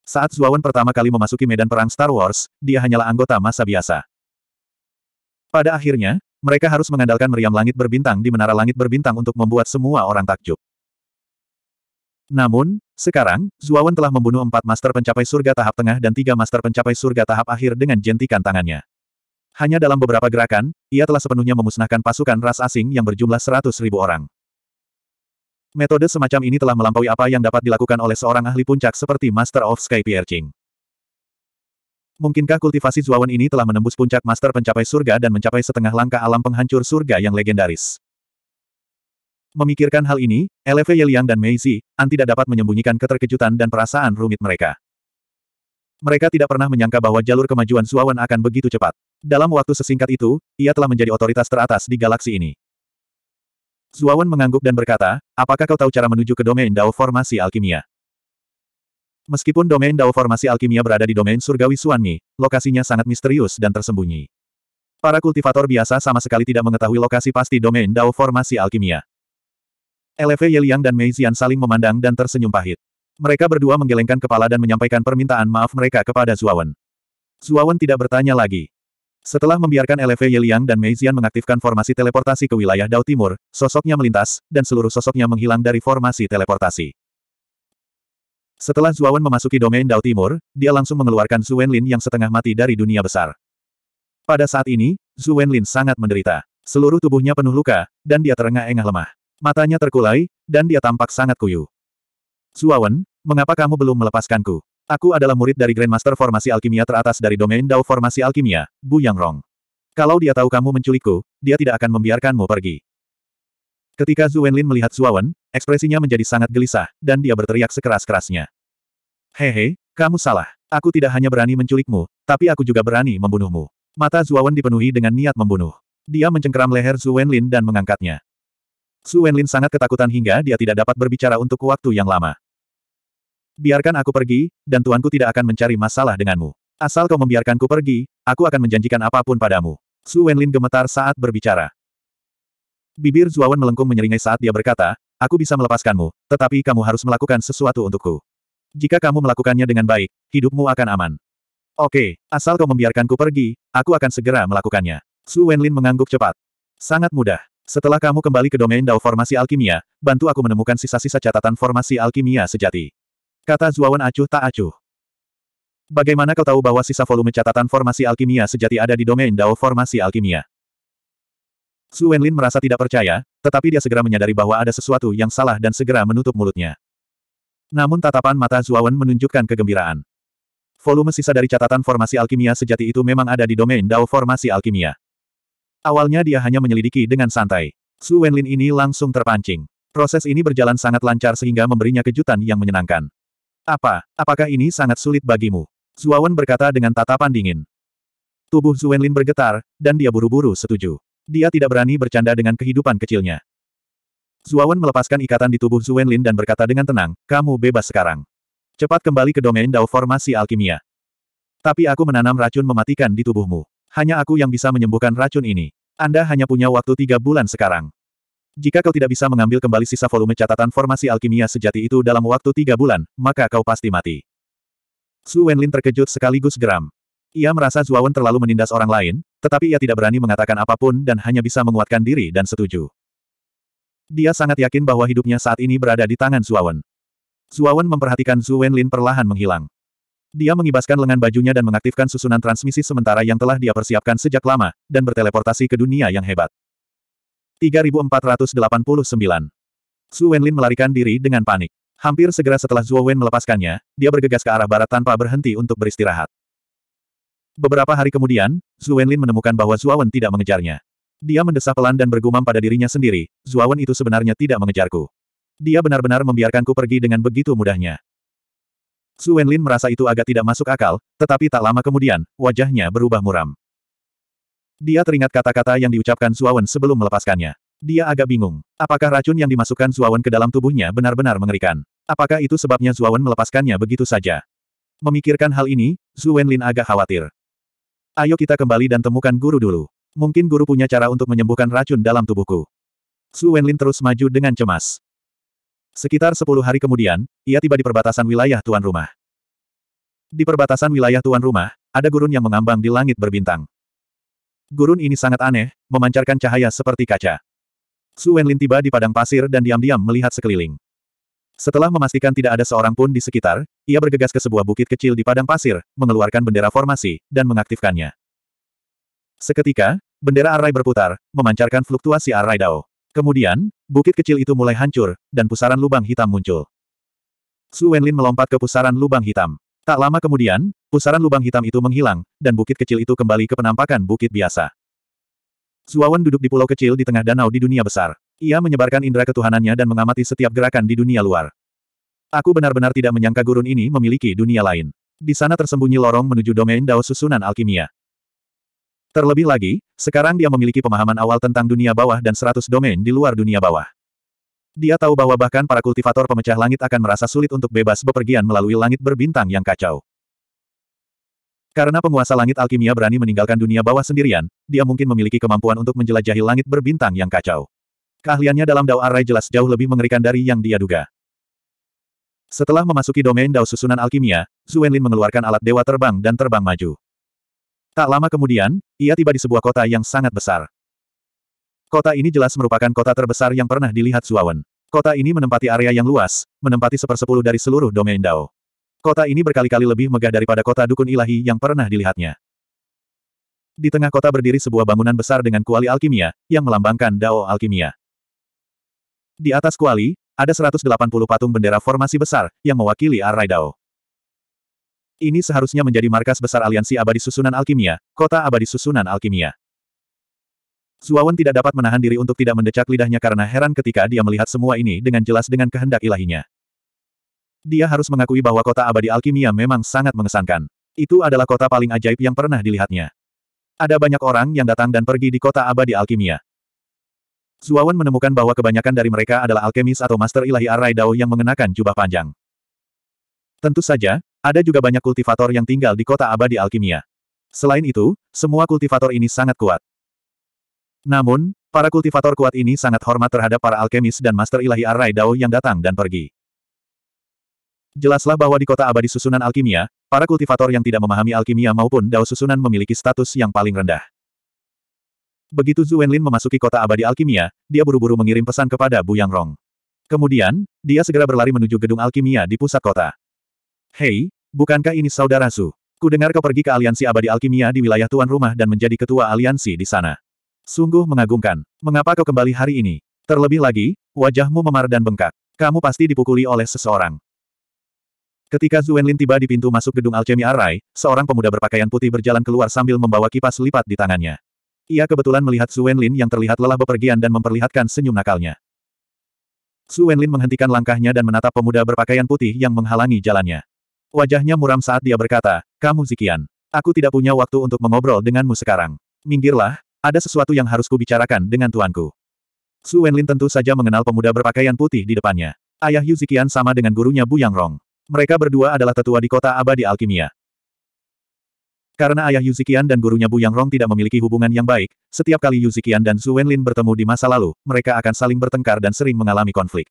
Saat Zuawan pertama kali memasuki medan perang Star Wars, dia hanyalah anggota masa biasa. Pada akhirnya, mereka harus mengandalkan meriam langit berbintang di menara langit berbintang untuk membuat semua orang takjub. Namun, sekarang, Zuawan telah membunuh empat master pencapai surga tahap tengah dan tiga master pencapai surga tahap akhir dengan jentikan tangannya. Hanya dalam beberapa gerakan, ia telah sepenuhnya memusnahkan pasukan ras asing yang berjumlah seratus ribu orang. Metode semacam ini telah melampaui apa yang dapat dilakukan oleh seorang ahli puncak seperti Master of Sky Piercing. Mungkinkah kultivasi Zuawan ini telah menembus puncak Master pencapai surga dan mencapai setengah langkah alam penghancur surga yang legendaris? Memikirkan hal ini, Eleve Yeliang dan Mei Zi, An tidak dapat menyembunyikan keterkejutan dan perasaan rumit mereka. Mereka tidak pernah menyangka bahwa jalur kemajuan Suawan akan begitu cepat. Dalam waktu sesingkat itu, ia telah menjadi otoritas teratas di galaksi ini. Suawan mengangguk dan berkata, apakah kau tahu cara menuju ke domain Dao Formasi Alkimia? Meskipun domain Dao Formasi Alkimia berada di domain surgawi Suanmi, lokasinya sangat misterius dan tersembunyi. Para kultivator biasa sama sekali tidak mengetahui lokasi pasti domain Dao Formasi Alkimia. LV Yeliang dan Mei Zian saling memandang dan tersenyum pahit. Mereka berdua menggelengkan kepala dan menyampaikan permintaan maaf mereka kepada Zuawan. Zuawan tidak bertanya lagi. Setelah membiarkan LV Yeliang dan Meizian mengaktifkan formasi teleportasi ke wilayah Dao Timur, sosoknya melintas, dan seluruh sosoknya menghilang dari formasi teleportasi. Setelah Zuawan memasuki domain Dao Timur, dia langsung mengeluarkan Zhu Wenlin yang setengah mati dari dunia besar. Pada saat ini, Zhu Wenlin sangat menderita. Seluruh tubuhnya penuh luka, dan dia terengah-engah lemah. Matanya terkulai, dan dia tampak sangat kuyu. Zuawan, Mengapa kamu belum melepaskanku? Aku adalah murid dari Grandmaster Formasi Alkimia teratas dari domain Dao Formasi Alkimia, Bu Yang Rong. Kalau dia tahu kamu menculikku, dia tidak akan membiarkanmu pergi. Ketika Zhu Wenlin melihat Zhu Wen, ekspresinya menjadi sangat gelisah, dan dia berteriak sekeras-kerasnya. Hehe, kamu salah. Aku tidak hanya berani menculikmu, tapi aku juga berani membunuhmu. Mata Zhu Zuawan dipenuhi dengan niat membunuh. Dia mencengkeram leher Zhu Wenlin dan mengangkatnya. Zhu Wenlin sangat ketakutan hingga dia tidak dapat berbicara untuk waktu yang lama biarkan aku pergi, dan tuanku tidak akan mencari masalah denganmu. Asal kau membiarkanku pergi, aku akan menjanjikan apapun padamu. Su Wenlin gemetar saat berbicara. Bibir Zuawan melengkung menyeringai saat dia berkata, aku bisa melepaskanmu, tetapi kamu harus melakukan sesuatu untukku. Jika kamu melakukannya dengan baik, hidupmu akan aman. Oke, asal kau membiarkanku pergi, aku akan segera melakukannya. Su Wenlin mengangguk cepat. Sangat mudah. Setelah kamu kembali ke domain Dao Formasi Alkimia, bantu aku menemukan sisa-sisa catatan formasi alkimia sejati. Kata Zuawan acuh tak acuh. Bagaimana kau tahu bahwa sisa volume catatan formasi alkimia sejati ada di domain Dao formasi alkimia? Su Wenlin merasa tidak percaya, tetapi dia segera menyadari bahwa ada sesuatu yang salah dan segera menutup mulutnya. Namun tatapan mata Zuawan menunjukkan kegembiraan. Volume sisa dari catatan formasi alkimia sejati itu memang ada di domain Dao formasi alkimia. Awalnya dia hanya menyelidiki dengan santai. Su Wenlin ini langsung terpancing. Proses ini berjalan sangat lancar sehingga memberinya kejutan yang menyenangkan. Apa, apakah ini sangat sulit bagimu? Zuawan berkata dengan tatapan dingin. Tubuh Zuenlin bergetar, dan dia buru-buru setuju. Dia tidak berani bercanda dengan kehidupan kecilnya. Zuawan melepaskan ikatan di tubuh Zuenlin dan berkata dengan tenang, kamu bebas sekarang. Cepat kembali ke domain Dao Formasi Alkimia. Tapi aku menanam racun mematikan di tubuhmu. Hanya aku yang bisa menyembuhkan racun ini. Anda hanya punya waktu tiga bulan sekarang. Jika kau tidak bisa mengambil kembali sisa volume catatan formasi alkimia sejati itu dalam waktu tiga bulan, maka kau pasti mati. Su Wenlin terkejut sekaligus geram. Ia merasa Zuawan terlalu menindas orang lain, tetapi ia tidak berani mengatakan apapun dan hanya bisa menguatkan diri dan setuju. Dia sangat yakin bahwa hidupnya saat ini berada di tangan Zuawan. Zuawan memperhatikan Zhu Wenlin perlahan menghilang. Dia mengibaskan lengan bajunya dan mengaktifkan susunan transmisi sementara yang telah dia persiapkan sejak lama, dan berteleportasi ke dunia yang hebat. 3489. Su Wenlin melarikan diri dengan panik. Hampir segera setelah Zhuo Wen melepaskannya, dia bergegas ke arah barat tanpa berhenti untuk beristirahat. Beberapa hari kemudian, Zhu Wenlin menemukan bahwa Zhuo Wen tidak mengejarnya. Dia mendesah pelan dan bergumam pada dirinya sendiri, Zhuo Wen itu sebenarnya tidak mengejarku. Dia benar-benar membiarkanku pergi dengan begitu mudahnya. Su Wenlin merasa itu agak tidak masuk akal, tetapi tak lama kemudian, wajahnya berubah muram. Dia teringat kata-kata yang diucapkan Suawan sebelum melepaskannya. Dia agak bingung. Apakah racun yang dimasukkan Suawan ke dalam tubuhnya benar-benar mengerikan? Apakah itu sebabnya Suawan melepaskannya begitu saja? Memikirkan hal ini, Zhu Wenlin agak khawatir. Ayo kita kembali dan temukan guru dulu. Mungkin guru punya cara untuk menyembuhkan racun dalam tubuhku. Su Wenlin terus maju dengan cemas. Sekitar sepuluh hari kemudian, ia tiba di perbatasan wilayah tuan rumah. Di perbatasan wilayah tuan rumah, ada gurun yang mengambang di langit berbintang. Gurun ini sangat aneh, memancarkan cahaya seperti kaca. Su Wenlin tiba di padang pasir dan diam-diam melihat sekeliling. Setelah memastikan tidak ada seorang pun di sekitar, ia bergegas ke sebuah bukit kecil di padang pasir, mengeluarkan bendera formasi, dan mengaktifkannya. Seketika, bendera arai berputar, memancarkan fluktuasi arai Dao. Kemudian, bukit kecil itu mulai hancur, dan pusaran lubang hitam muncul. Su Wenlin melompat ke pusaran lubang hitam. Tak lama kemudian, pusaran lubang hitam itu menghilang, dan bukit kecil itu kembali ke penampakan bukit biasa. Zuawan duduk di pulau kecil di tengah danau di dunia besar. Ia menyebarkan indera ketuhanannya dan mengamati setiap gerakan di dunia luar. Aku benar-benar tidak menyangka gurun ini memiliki dunia lain. Di sana tersembunyi lorong menuju domain Dao Susunan Alkimia. Terlebih lagi, sekarang dia memiliki pemahaman awal tentang dunia bawah dan 100 domain di luar dunia bawah. Dia tahu bahwa bahkan para kultivator pemecah langit akan merasa sulit untuk bebas bepergian melalui langit berbintang yang kacau. Karena penguasa langit alkimia berani meninggalkan dunia bawah sendirian, dia mungkin memiliki kemampuan untuk menjelajahi langit berbintang yang kacau. Keahliannya dalam Dao Arai jelas jauh lebih mengerikan dari yang dia duga. Setelah memasuki domain Dao susunan alkimia, Zuenlin mengeluarkan alat dewa terbang dan terbang maju. Tak lama kemudian, ia tiba di sebuah kota yang sangat besar. Kota ini jelas merupakan kota terbesar yang pernah dilihat Zuawan. Kota ini menempati area yang luas, menempati sepersepuluh dari seluruh domain Dao. Kota ini berkali-kali lebih megah daripada kota dukun ilahi yang pernah dilihatnya. Di tengah kota berdiri sebuah bangunan besar dengan kuali alkimia, yang melambangkan Dao Alkimia. Di atas kuali, ada 180 patung bendera formasi besar, yang mewakili arai Dao. Ini seharusnya menjadi markas besar aliansi abadi susunan alkimia, kota abadi susunan alkimia. Suawan tidak dapat menahan diri untuk tidak mendecak lidahnya karena heran ketika dia melihat semua ini dengan jelas dengan kehendak ilahinya. Dia harus mengakui bahwa kota abadi alkimia memang sangat mengesankan. Itu adalah kota paling ajaib yang pernah dilihatnya. Ada banyak orang yang datang dan pergi di kota abadi alkimia. Suawan menemukan bahwa kebanyakan dari mereka adalah alkemis atau master ilahi Arai Dao yang mengenakan jubah panjang. Tentu saja, ada juga banyak kultivator yang tinggal di kota abadi alkimia. Selain itu, semua kultivator ini sangat kuat. Namun, para kultivator kuat ini sangat hormat terhadap para alkemis dan master ilahi Arai Dao yang datang dan pergi. Jelaslah bahwa di kota abadi susunan alkimia, para kultivator yang tidak memahami alkimia maupun Dao susunan memiliki status yang paling rendah. Begitu Zhu Wenlin memasuki kota abadi alkimia, dia buru-buru mengirim pesan kepada Bu Yang Rong. Kemudian, dia segera berlari menuju gedung alkimia di pusat kota. Hei, bukankah ini saudara Su? Ku dengar kau pergi ke aliansi abadi alkimia di wilayah tuan rumah dan menjadi ketua aliansi di sana. Sungguh mengagumkan. Mengapa kau kembali hari ini? Terlebih lagi, wajahmu memar dan bengkak. Kamu pasti dipukuli oleh seseorang. Ketika Zuenlin tiba di pintu masuk gedung alchemy Arai, seorang pemuda berpakaian putih berjalan keluar sambil membawa kipas lipat di tangannya. Ia kebetulan melihat Zuenlin yang terlihat lelah bepergian dan memperlihatkan senyum nakalnya. Zuenlin menghentikan langkahnya dan menatap pemuda berpakaian putih yang menghalangi jalannya. Wajahnya muram saat dia berkata, kamu Zikian. Aku tidak punya waktu untuk mengobrol denganmu sekarang. Minggirlah, ada sesuatu yang harus kubicarakan dengan tuanku. Su Wenlin tentu saja mengenal pemuda berpakaian putih di depannya. Ayah Yu Zikian sama dengan gurunya Bu Yang Rong. Mereka berdua adalah tetua di kota abadi alkimia. Karena ayah Yu Zikian dan gurunya Bu Yang Rong tidak memiliki hubungan yang baik, setiap kali Yu Zikian dan Su Wenlin bertemu di masa lalu, mereka akan saling bertengkar dan sering mengalami konflik.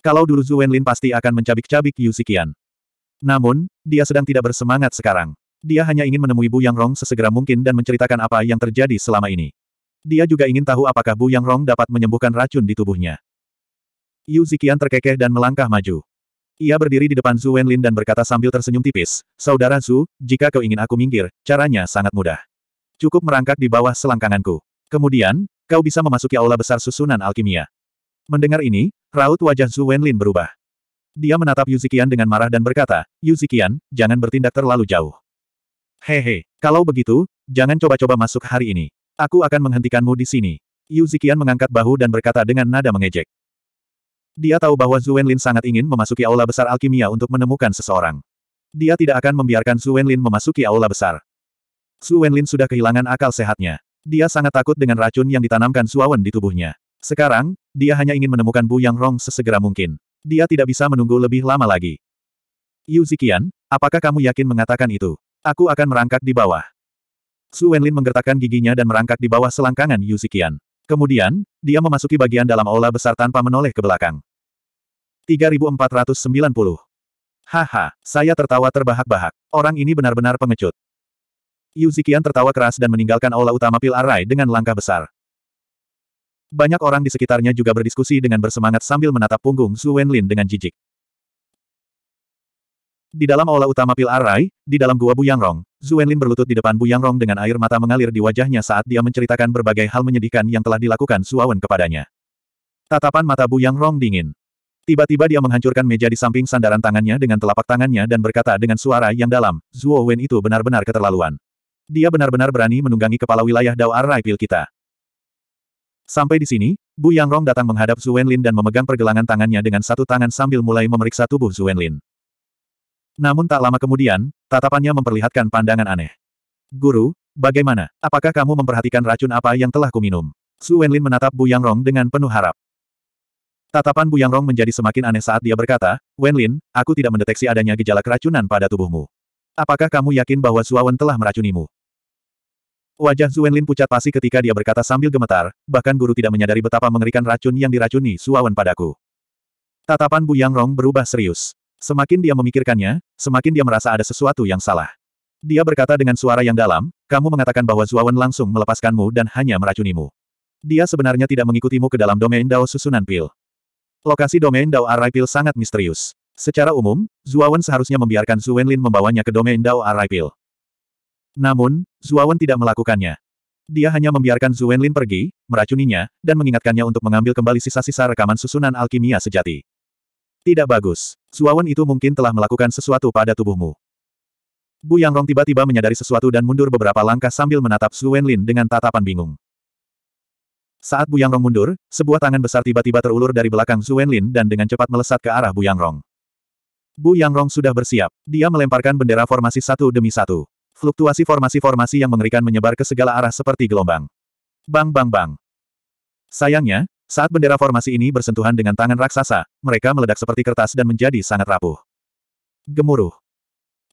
Kalau dulu Zhu Wenlin pasti akan mencabik-cabik Yu Zikian. Namun, dia sedang tidak bersemangat sekarang. Dia hanya ingin menemui Bu Yang Rong sesegera mungkin dan menceritakan apa yang terjadi selama ini. Dia juga ingin tahu apakah Bu Yang Rong dapat menyembuhkan racun di tubuhnya. Yu Zikian terkekeh dan melangkah maju. Ia berdiri di depan Zhu Wenlin dan berkata sambil tersenyum tipis, Saudara Zhu, jika kau ingin aku minggir, caranya sangat mudah. Cukup merangkak di bawah selangkanganku. Kemudian, kau bisa memasuki aula besar susunan alkimia. Mendengar ini, raut wajah Zhu Wenlin berubah. Dia menatap Yu Yuzikian dengan marah dan berkata, "Yu Yuzikian, jangan bertindak terlalu jauh. Hehe, kalau begitu, jangan coba-coba masuk hari ini. Aku akan menghentikanmu di sini. Yu Zikian mengangkat bahu dan berkata dengan nada mengejek. Dia tahu bahwa Zhu Wenlin sangat ingin memasuki aula besar alkimia untuk menemukan seseorang. Dia tidak akan membiarkan Zhu Wenlin memasuki aula besar. Zhu Wenlin sudah kehilangan akal sehatnya. Dia sangat takut dengan racun yang ditanamkan Suawan di tubuhnya. Sekarang, dia hanya ingin menemukan Bu Yang Rong sesegera mungkin. Dia tidak bisa menunggu lebih lama lagi. Yu Zikian, apakah kamu yakin mengatakan itu? Aku akan merangkak di bawah. Su Wenlin menggertakkan giginya dan merangkak di bawah selangkangan Yu Kemudian, dia memasuki bagian dalam aula besar tanpa menoleh ke belakang. 3490. Haha, saya tertawa terbahak-bahak. Orang ini benar-benar pengecut. Yu tertawa keras dan meninggalkan aula utama Pil Arai dengan langkah besar. Banyak orang di sekitarnya juga berdiskusi dengan bersemangat sambil menatap punggung Su Wenlin dengan jijik. Di dalam aula utama Pil Arai, di dalam gua Bu Yangrong, Zuenlin berlutut di depan Bu Yangrong dengan air mata mengalir di wajahnya saat dia menceritakan berbagai hal menyedihkan yang telah dilakukan Suawen kepadanya. Tatapan mata Bu Yangrong dingin. Tiba-tiba dia menghancurkan meja di samping sandaran tangannya dengan telapak tangannya dan berkata dengan suara yang dalam, Zuo Wen itu benar-benar keterlaluan. Dia benar-benar berani menunggangi kepala wilayah Dao Arai Pil kita. Sampai di sini, Bu Yangrong datang menghadap Zuo Wenlin dan memegang pergelangan tangannya dengan satu tangan sambil mulai memeriksa tubuh Zuo Wenlin. Namun tak lama kemudian, tatapannya memperlihatkan pandangan aneh. Guru, bagaimana? Apakah kamu memperhatikan racun apa yang telah kuminum? Su Wenlin menatap Bu Yang Rong dengan penuh harap. Tatapan Bu Yang Rong menjadi semakin aneh saat dia berkata, Wenlin, aku tidak mendeteksi adanya gejala keracunan pada tubuhmu. Apakah kamu yakin bahwa Suawan telah meracunimu? Wajah Wenlin pucat pasi ketika dia berkata sambil gemetar, bahkan guru tidak menyadari betapa mengerikan racun yang diracuni Suawan padaku. Tatapan Bu Yang Rong berubah serius. Semakin dia memikirkannya, semakin dia merasa ada sesuatu yang salah. Dia berkata dengan suara yang dalam, kamu mengatakan bahwa Zuawan langsung melepaskanmu dan hanya meracunimu. Dia sebenarnya tidak mengikutimu ke dalam domain Dao susunan pil. Lokasi domain Dao Arai Pil sangat misterius. Secara umum, Zuawan seharusnya membiarkan Zuwen Lin membawanya ke domain Dao Arai Pil. Namun, Zuawan tidak melakukannya. Dia hanya membiarkan Zuwen Lin pergi, meracuninya, dan mengingatkannya untuk mengambil kembali sisa-sisa rekaman susunan alkimia sejati. Tidak bagus. Suawan itu mungkin telah melakukan sesuatu pada tubuhmu. Bu Yang Rong tiba-tiba menyadari sesuatu dan mundur beberapa langkah sambil menatap Su Wenlin dengan tatapan bingung. Saat Bu Yang Rong mundur, sebuah tangan besar tiba-tiba terulur dari belakang Su Wenlin dan dengan cepat melesat ke arah Bu Yang Rong. Bu Yang Rong sudah bersiap. Dia melemparkan bendera formasi satu demi satu. Fluktuasi formasi-formasi yang mengerikan menyebar ke segala arah seperti gelombang. Bang bang bang. Sayangnya, saat bendera formasi ini bersentuhan dengan tangan raksasa, mereka meledak seperti kertas dan menjadi sangat rapuh. Gemuruh.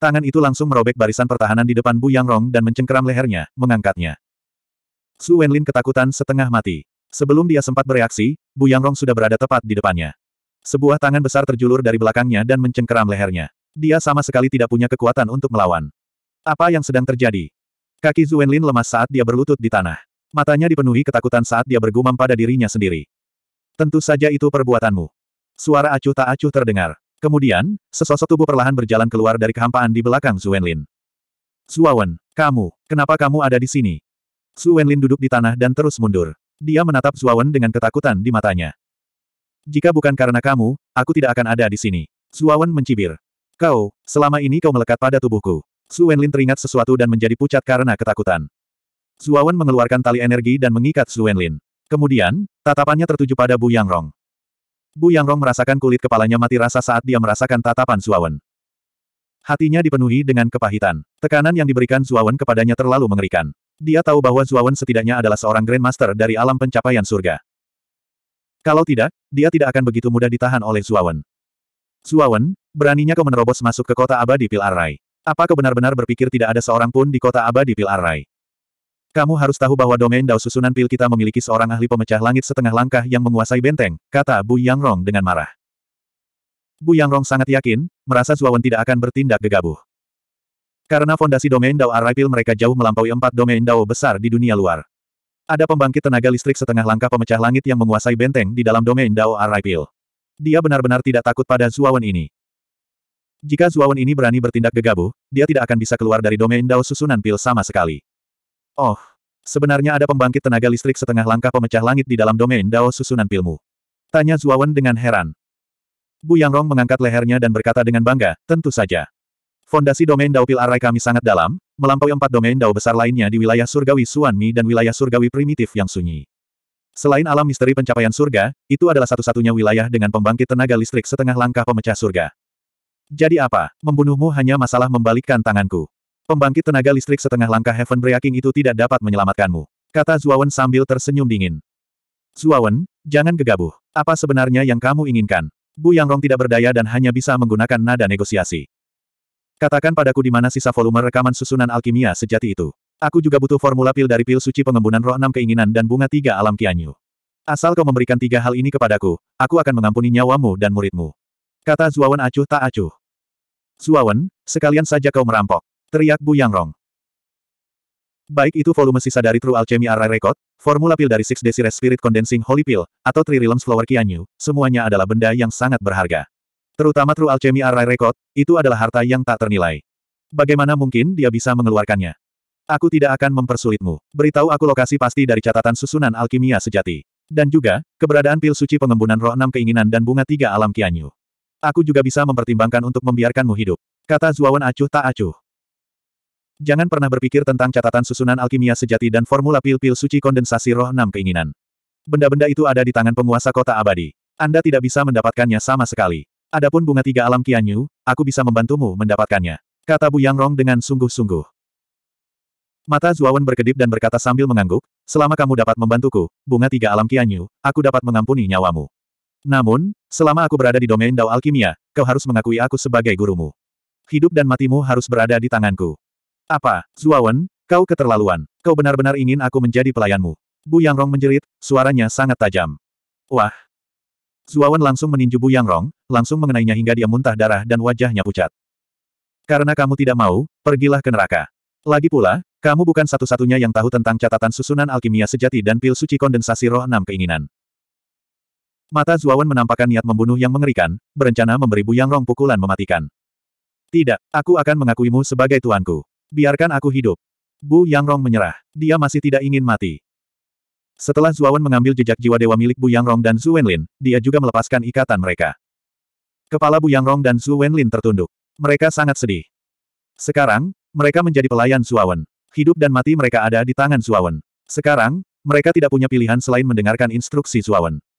Tangan itu langsung merobek barisan pertahanan di depan Bu Yangrong dan mencengkeram lehernya, mengangkatnya. Su Wenlin ketakutan setengah mati. Sebelum dia sempat bereaksi, Bu Yangrong sudah berada tepat di depannya. Sebuah tangan besar terjulur dari belakangnya dan mencengkeram lehernya. Dia sama sekali tidak punya kekuatan untuk melawan. Apa yang sedang terjadi? Kaki Zuenlin lemas saat dia berlutut di tanah. Matanya dipenuhi ketakutan saat dia bergumam pada dirinya sendiri. Tentu saja itu perbuatanmu. Suara acuh tak acuh terdengar. Kemudian, sesosok tubuh perlahan berjalan keluar dari kehampaan di belakang Lin. Zuawan, kamu, kenapa kamu ada di sini? Wenlin duduk di tanah dan terus mundur. Dia menatap Zuawan dengan ketakutan di matanya. Jika bukan karena kamu, aku tidak akan ada di sini. Zuawan mencibir. Kau, selama ini kau melekat pada tubuhku. Wenlin teringat sesuatu dan menjadi pucat karena ketakutan. Zuawan mengeluarkan tali energi dan mengikat Wenlin. Kemudian, tatapannya tertuju pada Bu Yangrong. Bu Yangrong merasakan kulit kepalanya mati rasa saat dia merasakan tatapan Zuawan. Hatinya dipenuhi dengan kepahitan. Tekanan yang diberikan Zuawan kepadanya terlalu mengerikan. Dia tahu bahwa Zuawan setidaknya adalah seorang Grandmaster dari alam pencapaian surga. Kalau tidak, dia tidak akan begitu mudah ditahan oleh Zuawan. Zuawan, beraninya kau menerobos masuk ke kota abadi Pil Pilarai. Apa kau benar-benar berpikir tidak ada seorang pun di kota abadi Pil Pilarai? Kamu harus tahu bahwa domain Dao susunan pil kita memiliki seorang ahli pemecah langit setengah langkah yang menguasai benteng, kata Bu Yang Rong dengan marah. Bu Yang Rong sangat yakin, merasa Zuawan tidak akan bertindak gegabah. Karena fondasi domain Dao Arai pil mereka jauh melampaui empat domain Dao besar di dunia luar. Ada pembangkit tenaga listrik setengah langkah pemecah langit yang menguasai benteng di dalam domain Dao Arai pil. Dia benar-benar tidak takut pada Zuawan ini. Jika Zuawan ini berani bertindak gegabah, dia tidak akan bisa keluar dari domain Dao susunan pil sama sekali. Oh, sebenarnya ada pembangkit tenaga listrik setengah langkah pemecah langit di dalam domain Dao susunan pilmu. Tanya Zuawan dengan heran. Bu Yangrong mengangkat lehernya dan berkata dengan bangga, tentu saja. Fondasi domain Dao Pil Arai kami sangat dalam, melampaui empat domain Dao besar lainnya di wilayah surgawi Suanmi dan wilayah surgawi primitif yang sunyi. Selain alam misteri pencapaian surga, itu adalah satu-satunya wilayah dengan pembangkit tenaga listrik setengah langkah pemecah surga. Jadi apa, membunuhmu hanya masalah membalikkan tanganku. Pembangkit tenaga listrik setengah langkah Heaven Breaking itu tidak dapat menyelamatkanmu. Kata Zuawan sambil tersenyum dingin. Zuawan, jangan gegabah. Apa sebenarnya yang kamu inginkan? Bu Yangrong tidak berdaya dan hanya bisa menggunakan nada negosiasi. Katakan padaku di mana sisa volume rekaman susunan alkimia sejati itu. Aku juga butuh formula pil dari pil suci pengembunan roh enam keinginan dan bunga tiga alam kianyu. Asal kau memberikan tiga hal ini kepadaku, aku akan mengampuni nyawamu dan muridmu. Kata Zuawan acuh tak acuh. Zuawan, sekalian saja kau merampok. Teriak Bu Yang Rong. Baik itu volume sisa dari True Alchemy Array Record, formula pil dari Six Desires Spirit Condensing Holy Pill, atau Three Realms Flower Kianyu, semuanya adalah benda yang sangat berharga. Terutama True Alchemy Array Record, itu adalah harta yang tak ternilai. Bagaimana mungkin dia bisa mengeluarkannya? Aku tidak akan mempersulitmu. Beritahu aku lokasi pasti dari catatan susunan alkimia sejati. Dan juga, keberadaan pil suci pengembunan roh enam keinginan dan bunga tiga alam Kianyu. Aku juga bisa mempertimbangkan untuk membiarkanmu hidup. Kata Zuawan acuh tak acuh. Jangan pernah berpikir tentang catatan susunan alkimia sejati dan formula pil-pil suci kondensasi roh enam keinginan. Benda-benda itu ada di tangan penguasa kota abadi. Anda tidak bisa mendapatkannya sama sekali. Adapun bunga tiga alam Qianyu, aku bisa membantumu mendapatkannya. Kata Bu Yang Rong dengan sungguh-sungguh. Mata Zuawan berkedip dan berkata sambil mengangguk, selama kamu dapat membantuku, bunga tiga alam Qianyu, aku dapat mengampuni nyawamu. Namun, selama aku berada di domain Dao Alkimia, kau harus mengakui aku sebagai gurumu. Hidup dan matimu harus berada di tanganku. Apa, Zuawan, kau keterlaluan. Kau benar-benar ingin aku menjadi pelayanmu. Bu Yangrong menjerit, suaranya sangat tajam. Wah. Zuawan langsung meninju Bu Yangrong, langsung mengenainya hingga dia muntah darah dan wajahnya pucat. Karena kamu tidak mau, pergilah ke neraka. Lagi pula, kamu bukan satu-satunya yang tahu tentang catatan susunan alkimia sejati dan pil suci kondensasi roh enam keinginan. Mata Zuawan menampakkan niat membunuh yang mengerikan, berencana memberi Bu Yangrong pukulan mematikan. Tidak, aku akan mengakuimu sebagai tuanku. Biarkan aku hidup. Bu Yangrong menyerah. Dia masih tidak ingin mati. Setelah Zuawan mengambil jejak jiwa dewa milik Bu Yangrong dan Zhu Wenlin, dia juga melepaskan ikatan mereka. Kepala Bu Yangrong dan Zhu Wenlin tertunduk. Mereka sangat sedih. Sekarang, mereka menjadi pelayan Zuawan. Hidup dan mati mereka ada di tangan Zuawan. Sekarang, mereka tidak punya pilihan selain mendengarkan instruksi Zuawan.